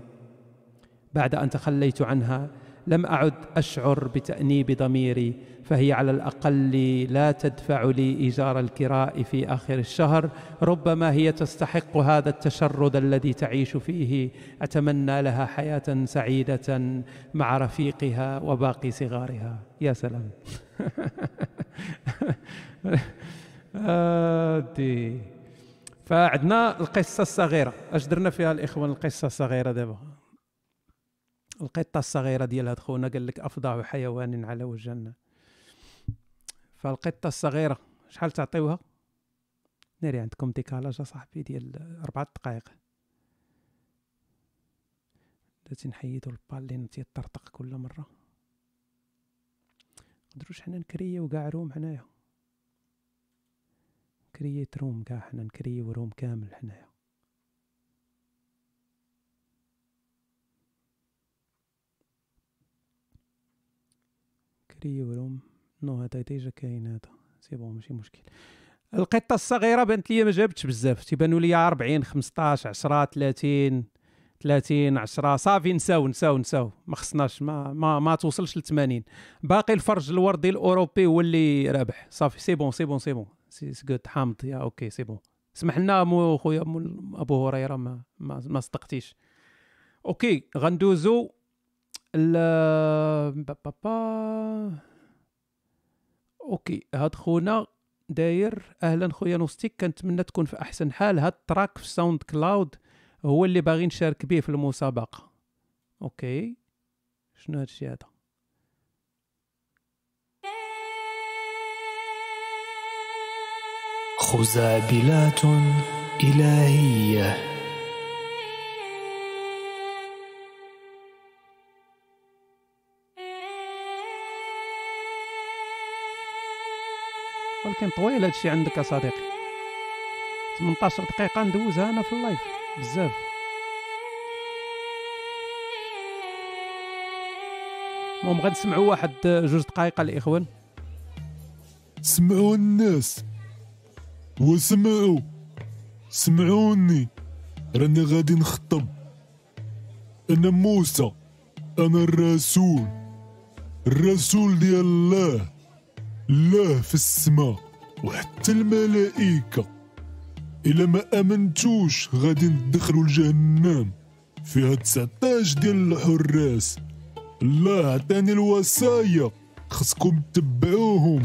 بعد ان تخليت عنها لم أعد أشعر بتأنيب ضميري فهي على الأقل لا تدفع لي إيجار الكراء في آخر الشهر ربما هي تستحق هذا التشرد الذي تعيش فيه أتمنى لها حياة سعيدة مع رفيقها وباقي صغارها يا سلام فعندنا القصة الصغيرة أش درنا فيها الإخوان القصة الصغيرة دابا القطه الصغيره ديال هاد خونا قال لك افضع حيوان على وجه فالقطه الصغيره شحال تعطيوها ناري عندكم ديكالاج صاحبي ديال أربعة دقائق بدات نحيدو البال البالين تيطرطق كل مره مقدروش حنا نكريو كاع روم حنايا كريت روم كاع حنا نكريو روم كامل حنايا كريي ولهم نو هاتيتي جا كاين هذا سي بون ماشي مشكل القطه الصغيره بانت لي ما جابتش بزاف تيبانو لي 40 15 10 30 30 10 صافي نساو نساو نساو ما خصناش ما ما, ما توصلش ل 80 باقي الفرج الوردي الاوروبي هو اللي رابح صافي سي بون سي بون سي بون سي سكوت حامض يا اوكي سي بون سمح لنا مو خويا ابو هريره ما ما, ما صدقتيش اوكي غندوزو با با با اوكي هاد خونا داير اهلا خويا نوستيك كنتمنى تكون في احسن حال هاد التراك في ساوند كلاود هو اللي باغي نشارك به في المسابقه اوكي شنو هادشي هذا خزابلات إلهية ولكن طويل هادشي عندك يا صديقي 18 دقيقه ندوزها انا في اللايف بزاف المهم غنسمعوا واحد جوج دقائق الاخوان سمعوا الناس وسمعوا سمعوني راني غادي نخطب انا موسى انا الرسول الرسول ديال الله الله في السماء وحتى الملائكة إلا ما أمنتوش غادي ندخلوا لجهنم فيها 19 ديال الحراس الله عطاني الوصايا خصكم تبعوهم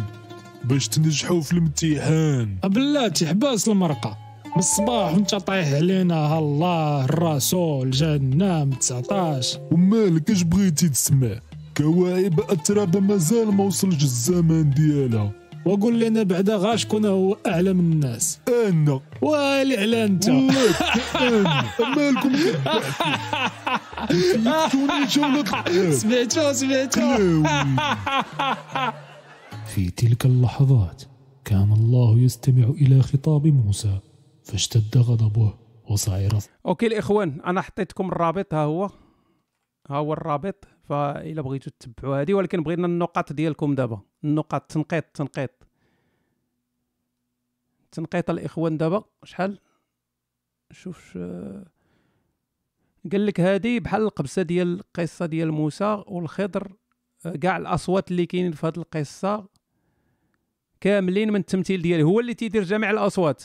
باش تنجحوا في الامتحان بالله تحبس المرقة من الصباح وانت طايح علينا الله الرسول جهنم 19 ومالك اش بغيتي تسمع كواعب اتراب مازال ما وصلش الزمان ديالها وقول لنا بعدا غا شكون هو اعلى من الناس انا على انت انا مالكم سمعتو سمعتو في تلك اللحظات كان الله يستمع الى خطاب موسى فاشتد غضبه وصعر اوكي الاخوان انا حطيتكم الرابط ها هو ها هو الرابط فإلا بغيتو تتبعوا هذه ولكن بغينا النقاط ديالكم دابا النقاط تنقيط تنقيط تنقيط الإخوان دابا شحال شوف ش... قال لك هذه بحال القبسه ديال القصه ديال موسى والخضر كاع آه، الاصوات اللي كاينين في هذه القصه كاملين من التمثيل ديالي هو اللي تيدير جميع الاصوات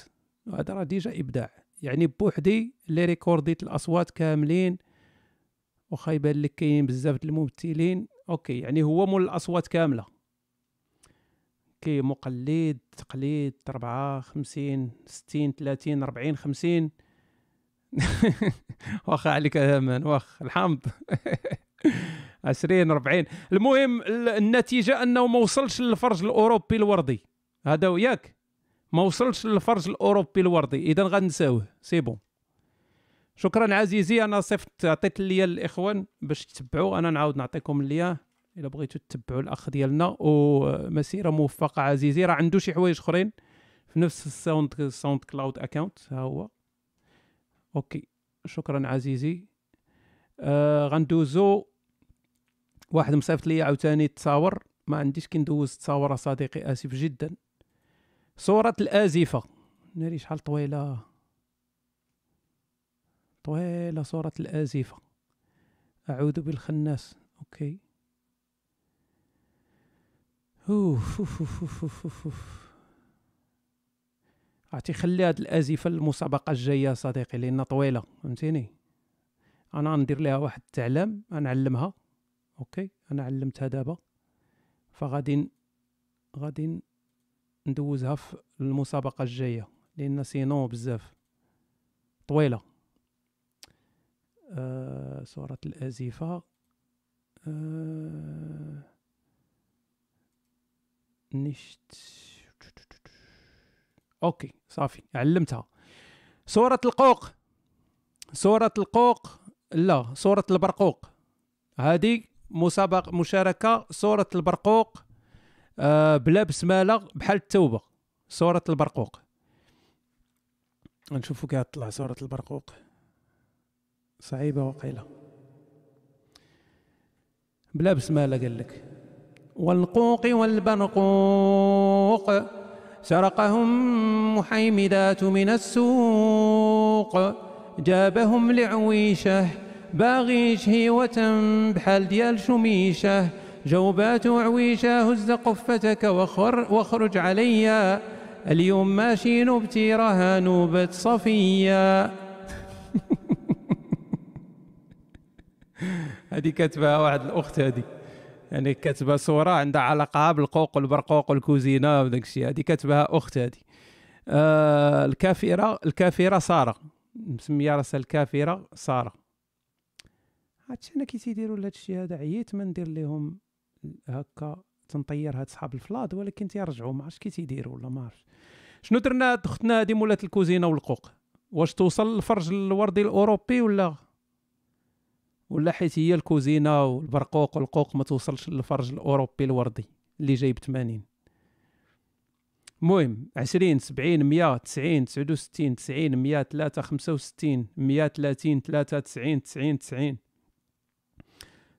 هذا راه ديجا ابداع يعني بوحدي اللي ريكورديت الاصوات كاملين واخا يبان لك كاين بزاف الممثلين اوكي يعني هو مول الاصوات كامله كي مقلد تقليد ربعة خمسين ستين 30 ربعين خمسين واخا عليك امان واخ الحمد عشرين ربعين المهم النتيجة أنه ما وصلش للفرج الأوروبي الوردي هذا ياك ما وصلش للفرج الأوروبي الوردي إذا غنساوه سي بون شكرا عزيزي انا صفت عطيت ليا الاخوان باش تتبعوا انا نعاود نعطيكم ليا الا بغيتو تتبعوا الاخ ديالنا ومسيره موفقه عزيزي راه عنده شي حوايج اخرين في نفس الساوند ساوند كلاود اكونت ها هو اوكي شكرا عزيزي آه غندوزو واحد مصيفط ليا عاوتاني التصاور ما عنديش كي ندوز التصاور صديقي اسف جدا صوره الازفه ناري شحال طويله طويلة صورة الآزفة أعوذ بالخناس أوكي أوف أوف أوف أوف أوف, أوف. عرفتي خلي هاد الازفه للمسابقه الجايه صديقي لان طويله فهمتيني انا غندير ليها واحد التعلام غنعلمها اوكي انا علمتها دابا فغادي غادي ندوزها في المسابقه الجايه لان سينو بزاف طويله آه، سورة صورة الأزفة آه نشت اوكي صافي علمتها صورة القوق صورة القوق لا صورة البرقوق هذه مسابقة مشاركة صورة البرقوق آه بلا بسمالة بحال التوبة صورة البرقوق نشوفوا كي طلع صورة البرقوق صعيبة وقيلة بلا بسمالة قال لك والقوق والبرقوق سرقهم محيمدات من السوق جابهم لعويشه باغيش هيوة بحال ديال شميشه جوبات عويشه هز قفتك وخر واخرج عليا اليوم ماشي نوبتي رها نوبة صفيه هذه كاتبها واحد الاخت هذه يعني كاتبه صوره عندها علاقه بالقوق والبرقوق والكوزينه وداك الشيء هذه كاتبها اخت هذه آه الكافره الكافره ساره مسميه راسها الكافره ساره هادشي انا كي تيديروا لهاد الشيء هذا عييت ما ندير لهم هكا تنطير هاد صحاب الفلاد ولكن تيرجعوا ما عرفتش كي تيديروا ولا ما عرفتش شنو درنا هاد اختنا هادي مولات الكوزينه والقوق واش توصل الفرج الوردي الاوروبي ولا ولا حيت هي الكوزينه والبرقوق والقوق ما توصلش للفرج الاوروبي الوردي اللي جايب 80 المهم 20 70 100 90 69 90 103 65 130 93 90 90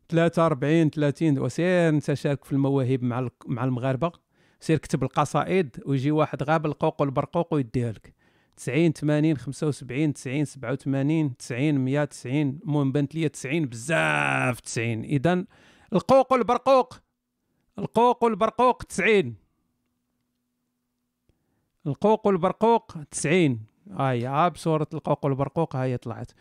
43 30 وسير انت شارك في المواهب مع مع المغاربه سير كتب القصائد ويجي واحد غاب القوق والبرقوق ويديها لك 90 80 75 90 87 90 190 المهم بانت لي 90 بزاف 90 اذا القوق والبرقوق القوق والبرقوق 90 القوق والبرقوق 90 هاي آه عاب صورة القوق والبرقوق هاي طلعت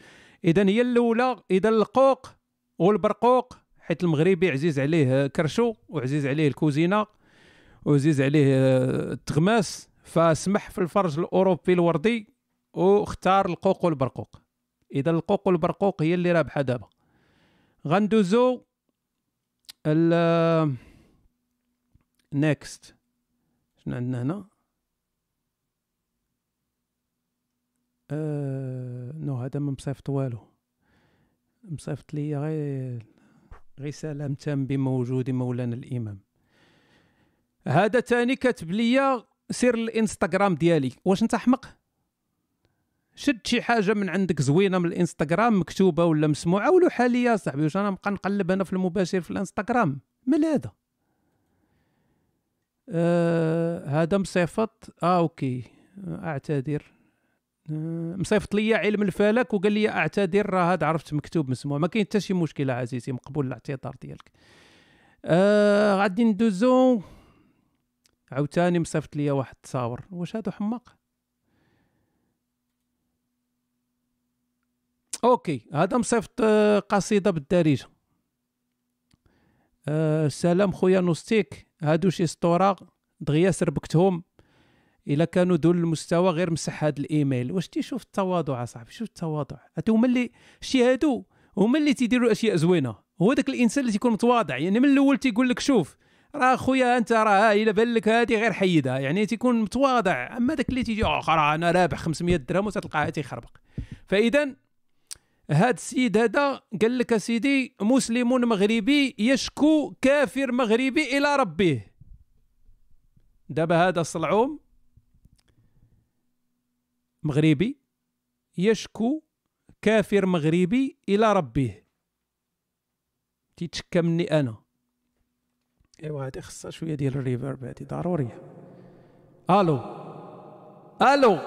اذا هي الاولى اذا القوق والبرقوق حيت المغربي عزيز عليه كرشو وعزيز عليه الكوزينه وعزيز عليه التغماس فسمح في الفرج الاوروبي الوردي واختار القوق والبرقوق اذا القوق والبرقوق هي اللي رابحه دابا غندوزو ال نيكست شنو عندنا هنا آه... نو هذا ما مصيفط والو مصيفط لي غير غير سلام تام بموجود مولانا الامام هذا تاني كتب ليا سير الانستغرام ديالي واش انت حمق شد شي حاجه من عندك زوينه من الانستغرام مكتوبه ولا مسموعه ولو حاليا صاحبي واش انا نبقى نقلب انا في المباشر في الانستغرام مال هذا آه هذا مصيفط اه اوكي اعتذر آه، مصيفط لي علم الفلك وقال لي اعتذر راه هذا عرفت مكتوب مسموع ما كاين حتى شي مشكله عزيزي مقبول الاعتذار ديالك آه غادي ندوزو عاوتاني مصيفط ليا واحد التصاور واش هادو حماق اوكي هذا مصيفط آه، قصيده بالدارجه أه سلام خويا نوستيك هادو شي سطوره دغيا سربكتهم الا كانوا دول المستوى غير مسح هاد الايميل واش تيشوف التواضع صاحبي شوف التواضع هادو هما اللي شي هادو هما اللي تيديروا اشياء زوينه هو داك الانسان اللي تيكون متواضع يعني من الاول تيقول لك شوف راه خويا انت راه الى بان لك هذه غير حيدها يعني تيكون متواضع اما داك اللي تيجي اخ راه انا رابح 500 درهم وتلقاه تيخربق فاذا هاد السيد هذا قال لك سيدي مسلم مغربي يشكو كافر مغربي الى ربه دابا هذا الصلعوم مغربي يشكو كافر مغربي الى ربه تيتشكى مني انا ايوا هادي خصها شويه ديال الريفرب هادي ضروريه الو الو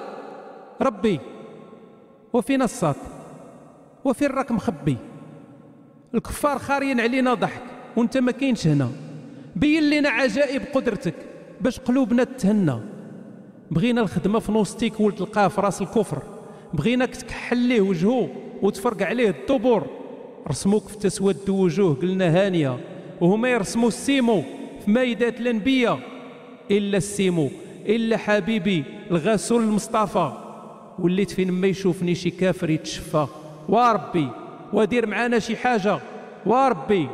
ربي وفين الصاد وفين راك مخبي الكفار خارين علينا ضحك وانت ما كاينش هنا بين لنا عجائب قدرتك باش قلوبنا تهنى بغينا الخدمه في نوستيك ولد القاف في راس الكفر بغيناك تكحل ليه وجهه وتفرق عليه الدبور رسموك في تسود وجوه قلنا هانيه وهما يرسموا السيمو في مايدات الانبياء الا السيمو الا حبيبي الغسول المصطفى وليت فين ما يشوفني شي كافر يتشفى واربي ودير معانا شي حاجه واربي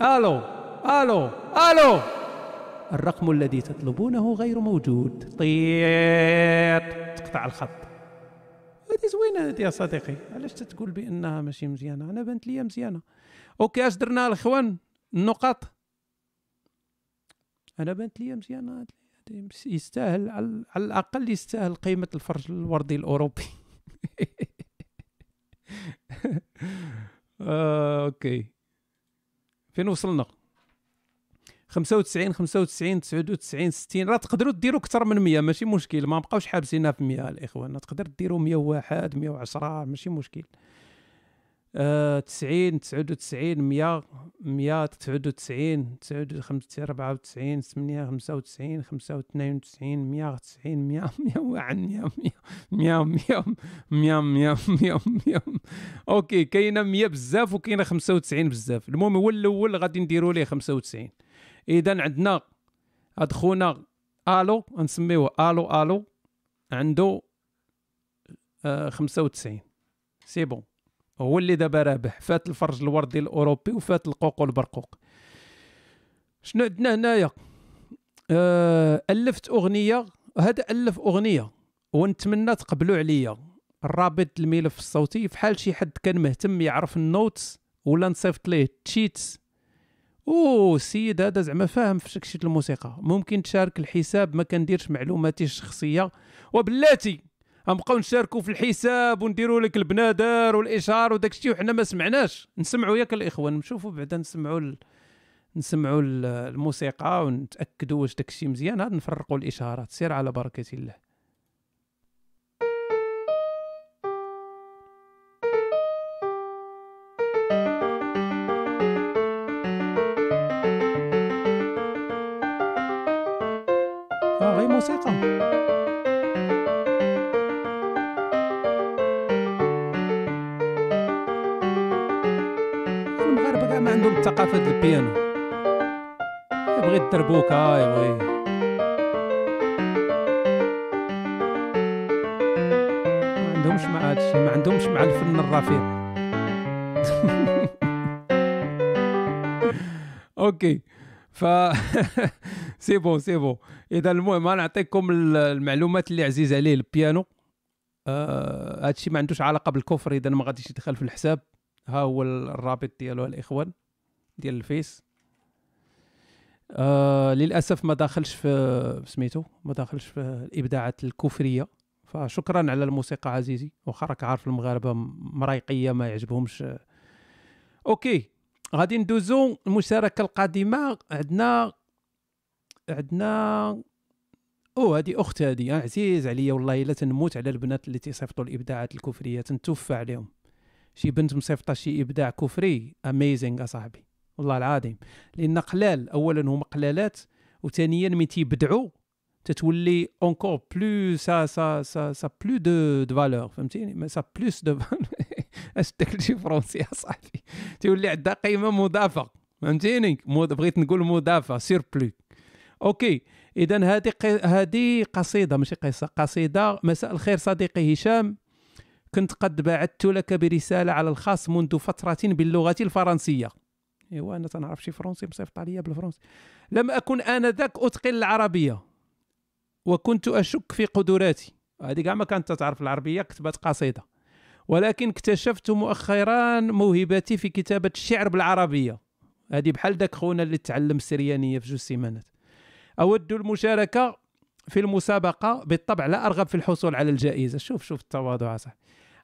الو الو الو الرقم الذي تطلبونه غير موجود طيط تقطع الخط هذه زوينه هذه يا صديقي علاش تتقول بانها ماشي مزيانه انا بانت لي مزيانه اوكي اش درنا الاخوان النقاط انا بانت لي مزيانه يستاهل على الاقل يستاهل قيمه الفرج الوردي الاوروبي آه، اوكي فين وصلنا 95 95 99 60 راه تقدروا ديروا اكثر من 100 ماشي مشكل ما بقاوش حابسينها في 100 الاخوان تقدر ديروا 101 110 ماشي مشكل تسعين تسعود وتسعين 100 مية تسعود وتسعين تسعود خمسة ربعة وتسعين ثمانية خمسة وتسعين خمسة وتنين وتسعين 100 تسعين 100 100 وعن اوكي كاينة 100 بزاف وكاينة خمسة وتسعين بزاف المهم هو الأول غادي نديرو ليه خمسة وتسعين إذا عندنا هاد خونا ألو نسميوه ألو ألو عندو آه، خمسة وتسعين سي بون هو اللي دابا رابح فات الفرج الوردي الاوروبي وفات القوق والبرقوق شنو عندنا هنايا آه الفت اغنيه هذا الف اغنيه ونتمنى تقبلوا عليا الرابط الملف الصوتي فحال شي حد كان مهتم يعرف النوتس ولا نصيفط ليه تشيتس او السيد هذا زعما فاهم في شكشي الموسيقى ممكن تشارك الحساب ما كنديرش معلوماتي الشخصيه وبلاتي غنبقاو نشاركوا في الحساب ونديروا لك البنادر والاشهار وداك الشيء وحنا ما سمعناش نسمعوا ياك الاخوان نشوفوا بعدا نسمعوا ال... نسمعوا الموسيقى ونتاكدوا واش داك الشيء مزيان عاد نفرقوا الاشهارات سير على بركه الله البيانو يبغي الدربوكة يبغي ما عندهمش مع هادشي ما عندهمش مع الفن الرفيع اوكي ف سي بون سي بون اذا المهم انا نعطيكم المعلومات اللي عزيز عليه البيانو هادشي آه ما عندوش علاقه بالكفر اذا ما غاديش يدخل في الحساب ها هو الرابط ديالو الاخوان ديال الفيس آه للاسف ما داخلش في سميتو ما داخلش في الابداعات الكفريه فشكرا على الموسيقى عزيزي واخا راك عارف المغاربه مرايقيه ما يعجبهمش اوكي غادي ندوزو المشاركه القادمه عندنا عندنا او هذه اخت هذه آه، عزيز عليا والله الا تنموت على البنات اللي تيصيفطوا الابداعات الكفريه تنتوفى عليهم شي بنت مصيفطه شي ابداع كفري اميزينغ اصاحبي والله العظيم لان قلال اولا هما قلالات وثانيا من تيبدعوا تتولي اونكور بلو سا سا سا سا بلو دو دو فالور فهمتيني سا بلوس دو اش داك الشيء فرونسي اصاحبي تيولي عندها قيمه مضافه فهمتيني بغيت نقول مضافه سير بلو اوكي اذا هذه هذه قصيده ماشي قصه قصيده مساء الخير صديقي هشام كنت قد بعثت لك برساله على الخاص منذ فتره باللغه الفرنسيه ايوا انا تنعرف شي فرونسي مصيفط عليا بالفرنسي لم اكن انذاك اتقن العربيه وكنت اشك في قدراتي هذه كاع ما كانت تعرف العربيه كتبت قصيده ولكن اكتشفت مؤخرا موهبتي في كتابه الشعر بالعربيه هذه بحال داك خونا اللي تعلم السريانيه في جوج سيمانات اود المشاركه في المسابقه بالطبع لا ارغب في الحصول على الجائزه شوف شوف التواضع صح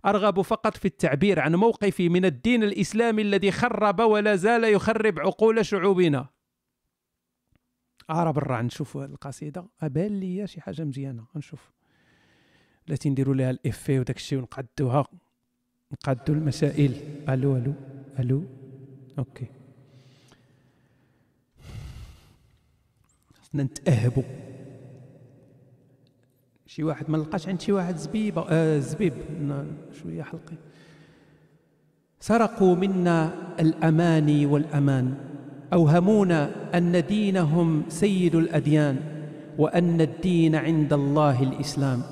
أرغب فقط في التعبير عن موقفي من الدين الإسلامي الذي خرب ولا زال يخرب عقول شعوبنا عرب آه، الرع نشوف القصيدة أبان لي شي حاجة مزيانة نشوف التي نديروا لها الإفي وداك الشيء ونقدوها نقدوا المسائل ألو ألو ألو أوكي خصنا نتأهبوا شي واحد ما لقاش عند شي واحد زبيبه آه زبيب شويه حلقي سرقوا منا الاماني والامان اوهمونا ان دينهم سيد الاديان وان الدين عند الله الاسلام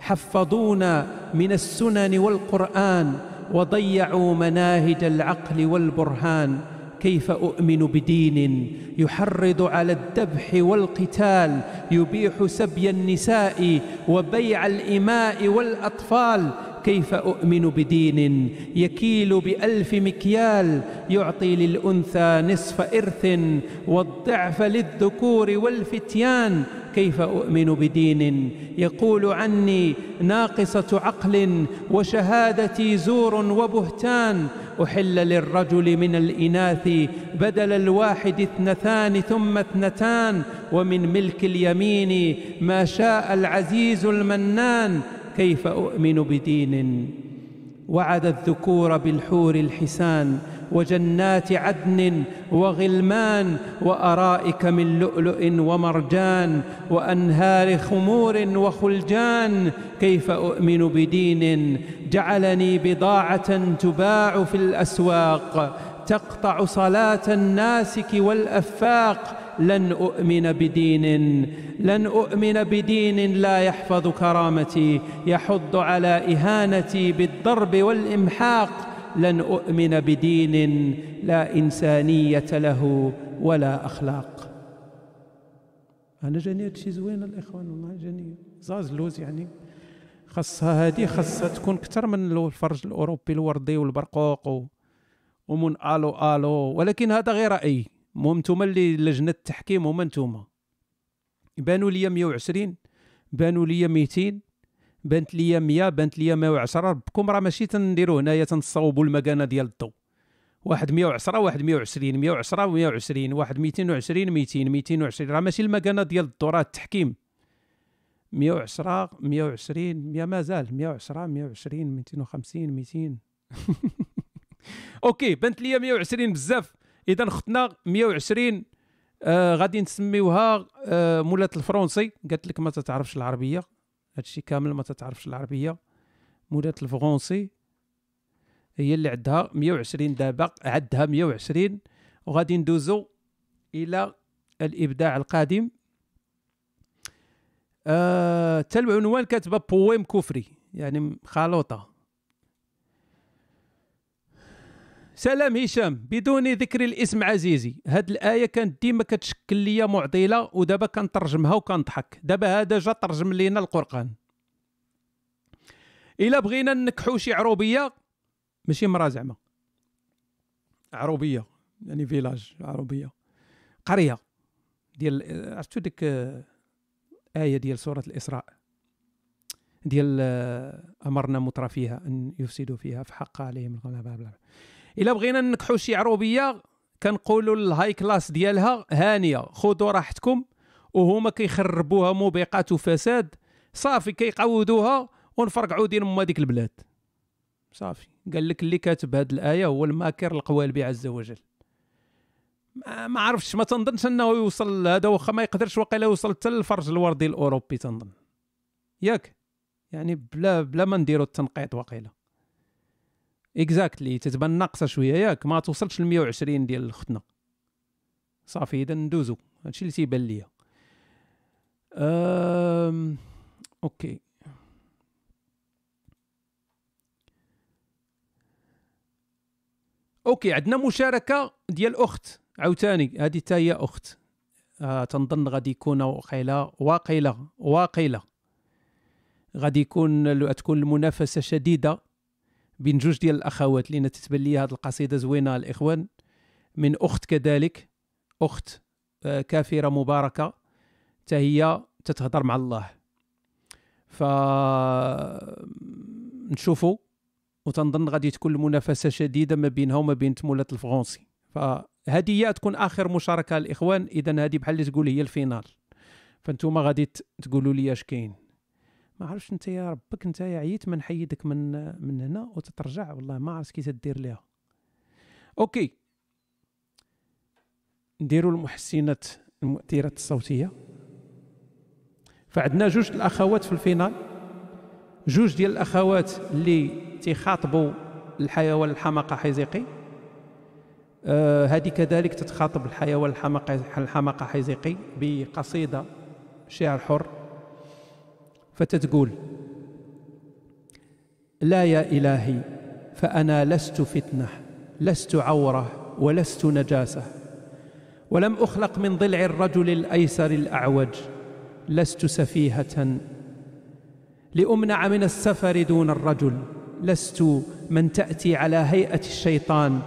حفظونا من السنن والقران وضيعوا مناهج العقل والبرهان كيف أؤمن بدين يحرض على الدبح والقتال يبيح سبي النساء وبيع الإماء والأطفال كيف أؤمن بدين يكيل بألف مكيال يعطي للأنثى نصف إرث والضعف للذكور والفتيان كيف أؤمن بدين يقول عني ناقصة عقل وشهادتي زور وبهتان أحل للرجل من الإناث بدل الواحد اثنتان ثم اثنتان ومن ملك اليمين ما شاء العزيز المنان كيف أؤمن بدين وعد الذكور بالحور الحسان وجنات عدن وغلمان وارائك من لؤلؤ ومرجان وانهار خمور وخلجان كيف اؤمن بدين جعلني بضاعه تباع في الاسواق تقطع صلاه الناسك والافاق لن أؤمن بدين لن أؤمن بدين لا يحفظ كرامتي يحض على إهانتي بالضرب والإمحاق لن أؤمن بدين لا إنسانية له ولا أخلاق أنا جاني هادشي زوين الإخوان والله جاني زاز لوز يعني خاصها هادي خاصها تكون أكثر من الفرج الأوروبي الوردي والبرقوق ومن ألو ألو ولكن هذا غير رأيي المهم نتوما اللي لجنه التحكيم هما نتوما بانوا ليا 120 بانوا ليا 200 بانت ليا 100 بانت ليا 110 ربكم راه ماشي تنديرو هنايا تنصاوبوا المكانه ديال الضو واحد 110 واحد 120 110 120 واحد 220 200 220 راه ماشي المكانه ديال الضو راه التحكيم 110 120 100 مازال 110 120 250 200 اوكي بانت ليا 120 بزاف اذا اختنا 120 آه غادي نسميوها آه مولات الفرنسي قالت لك ما تتعرفش العربيه هادشي كامل ما تتعرفش العربيه مولات الفرنسي هي اللي عندها 120 دابا عندها 120 وغادي ندوزو الى الابداع القادم آه حتى العنوان كاتبه بويم كفري يعني خلوطه سلام هشام بدون ذكر الاسم عزيزي هاد الايه كانت ديما كتشكل ليا معضله ودابا كنترجمها وكنضحك دابا هذا جا ترجم لينا القران الا بغينا نكحو شي عروبيه ماشي مرا زعما عروبيه يعني فيلاج عروبيه قريه ديال عرفتو ديك ايه ديال سوره الاسراء ديال آه، امرنا مطرفيها ان يفسدوا فيها فحق عليهم بلا بلا بلا الا بغينا ننكحوا شي عروبيه كنقولوا للهاي كلاس ديالها هانيه خذوا راحتكم وهما كيخربوها موبقات وفساد صافي كيقودوها ونفرقعوا دين ما ديك البلاد صافي قال لك اللي كاتب هاد الايه هو الماكر القوالبي عز وجل ما عرفتش ما تنظنش انه يوصل هذا واخا ما يقدرش واقيلا يوصل حتى للفرج الوردي الاوروبي تنظن ياك يعني بلا بلا ما نديرو التنقيط واقيلا اكزاكتلي تتبان ناقصه شويه ياك ما توصلش ل 120 ديال الختنه صافي اذا ندوزو هادشي اللي تيبان ليا أم... اوكي اوكي عندنا مشاركه ديال اخت عاوتاني هذه حتى هي اخت آه تنظن غادي يكون وقيله واقيله واقيله غادي يكون تكون المنافسه شديده بين جوج ديال الاخوات لان تتبان لي هذه القصيده زوينه الاخوان من اخت كذلك اخت آه، كافره مباركه حتى هي تتهضر مع الله ف نشوفوا وتنظن غادي تكون المنافسه شديده ما بينها وما بين تمولات الفرنسي فهذه هي تكون اخر مشاركه الاخوان اذا هذه بحال اللي تقول هي الفينال فانتوما غادي تقولوا لي اش كاين ما عرفتش انت يا ربك انت يا عييت ما نحيدك من من هنا وتترجع والله ما عرفت كي تدير ليها اوكي نديروا المحسنات المؤثرات الصوتيه فعندنا جوج الاخوات في الفينال جوج ديال الاخوات اللي تيخاطبوا الحيوان الحمقى حيزيقي هذه آه، كذلك تتخاطب الحيوان الحمقى الحمقى حيزيقي بقصيده شعر حر فتتقول لا يا إلهي فأنا لست فتنة لست عورة ولست نجاسة ولم أخلق من ضلع الرجل الأيسر الأعوج لست سفيهة لأمنع من السفر دون الرجل لست من تأتي على هيئة الشيطان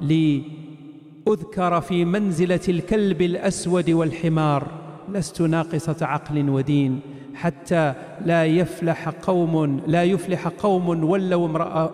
لأذكر في منزلة الكلب الأسود والحمار لست ناقصة عقل ودين حتى لا يفلح قوم لا يفلح قوم ولوا امرأة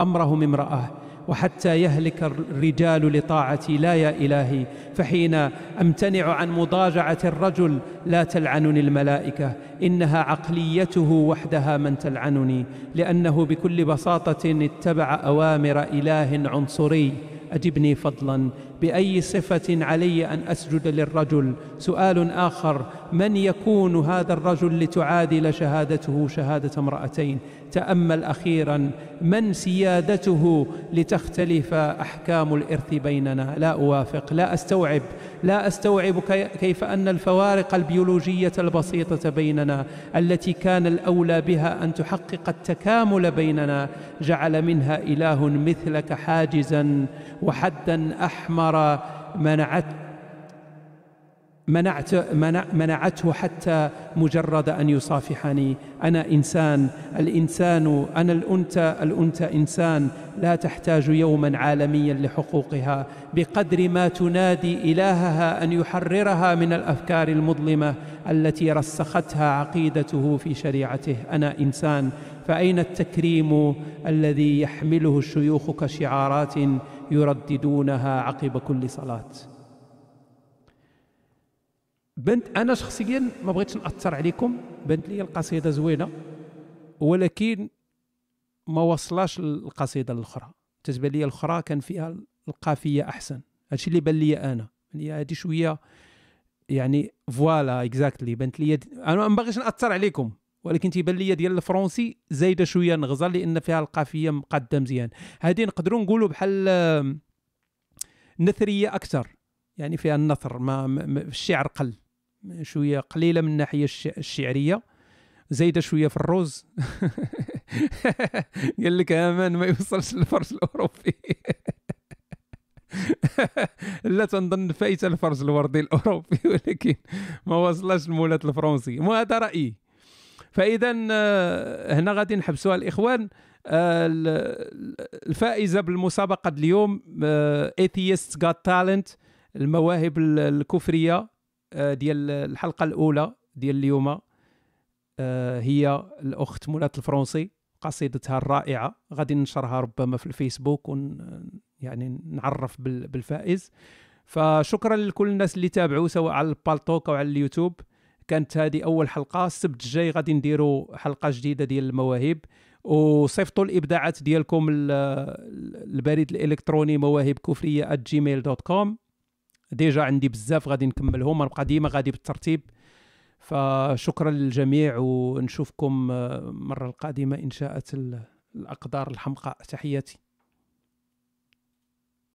أمرهم امرأة وحتى يهلك الرجال لطاعتي لا يا إلهي فحين أمتنع عن مضاجعة الرجل لا تلعنني الملائكة إنها عقليته وحدها من تلعنني لأنه بكل بساطة اتبع أوامر إله عنصري أجبني فضلا بأي صفة علي أن أسجد للرجل سؤال آخر من يكون هذا الرجل لتعادل شهادته شهادة امرأتين تامل اخيرا من سيادته لتختلف احكام الارث بيننا لا اوافق لا استوعب لا استوعب كيف ان الفوارق البيولوجيه البسيطه بيننا التي كان الاولى بها ان تحقق التكامل بيننا جعل منها اله مثلك حاجزا وحدا احمر منعت منعت منع منعته حتى مجرد أن يصافحني أنا إنسان الإنسان أنا الأنثى الأنثى إنسان لا تحتاج يوما عالميا لحقوقها بقدر ما تنادي إلهها أن يحررها من الأفكار المظلمة التي رسختها عقيدته في شريعته أنا إنسان فأين التكريم الذي يحمله الشيوخ كشعارات يرددونها عقب كل صلاة بنت انا شخصيا ما بغيتش ناثر عليكم بنت لي القصيده زوينه ولكن ما وصلاش القصيده الاخرى تتبان لي الاخرى كان فيها القافيه احسن هادشي اللي بان لي انا يعني هادي شويه يعني فوالا اكزاكتلي بانت لي انا ما باغيش ناثر عليكم ولكن تيبان لي ديال الفرونسي زايده شويه نغزه لان فيها القافيه مقاده مزيان هادي نقدروا نقولوا بحال نثريه اكثر يعني فيها النثر ما الشعر قل شويه قليله من الناحيه الشعريه زايده شويه في الروز قال لك امان ما يوصلش للفرج الاوروبي لا تنظن فايت الفرج الوردي الاوروبي ولكن ما وصلش المولات الفرنسي هذا رايي فاذا آه، هنا غادي نحبسوها الاخوان آه، الفائزه بالمسابقه اليوم ايثيست غات تالنت المواهب الكفريه آه، ديال الحلقه الاولى ديال اليوم آه، هي الاخت مولات الفرنسي قصيدتها الرائعه غادي ننشرها ربما في الفيسبوك ون يعني نعرف بالفائز فشكرا لكل الناس اللي تابعوا سواء على البالتوك او على اليوتيوب كانت هذه اول حلقه السبت الجاي غادي نديروا حلقه جديده ديال المواهب وصيفطوا الابداعات ديالكم البريد الالكتروني مواهب كفريه gmail.com ديجا عندي بزاف غادي نكملهم غنبقى ديما غادي بالترتيب فشكرا للجميع ونشوفكم المره آه، القادمه ان شاءت الاقدار الحمقاء تحياتي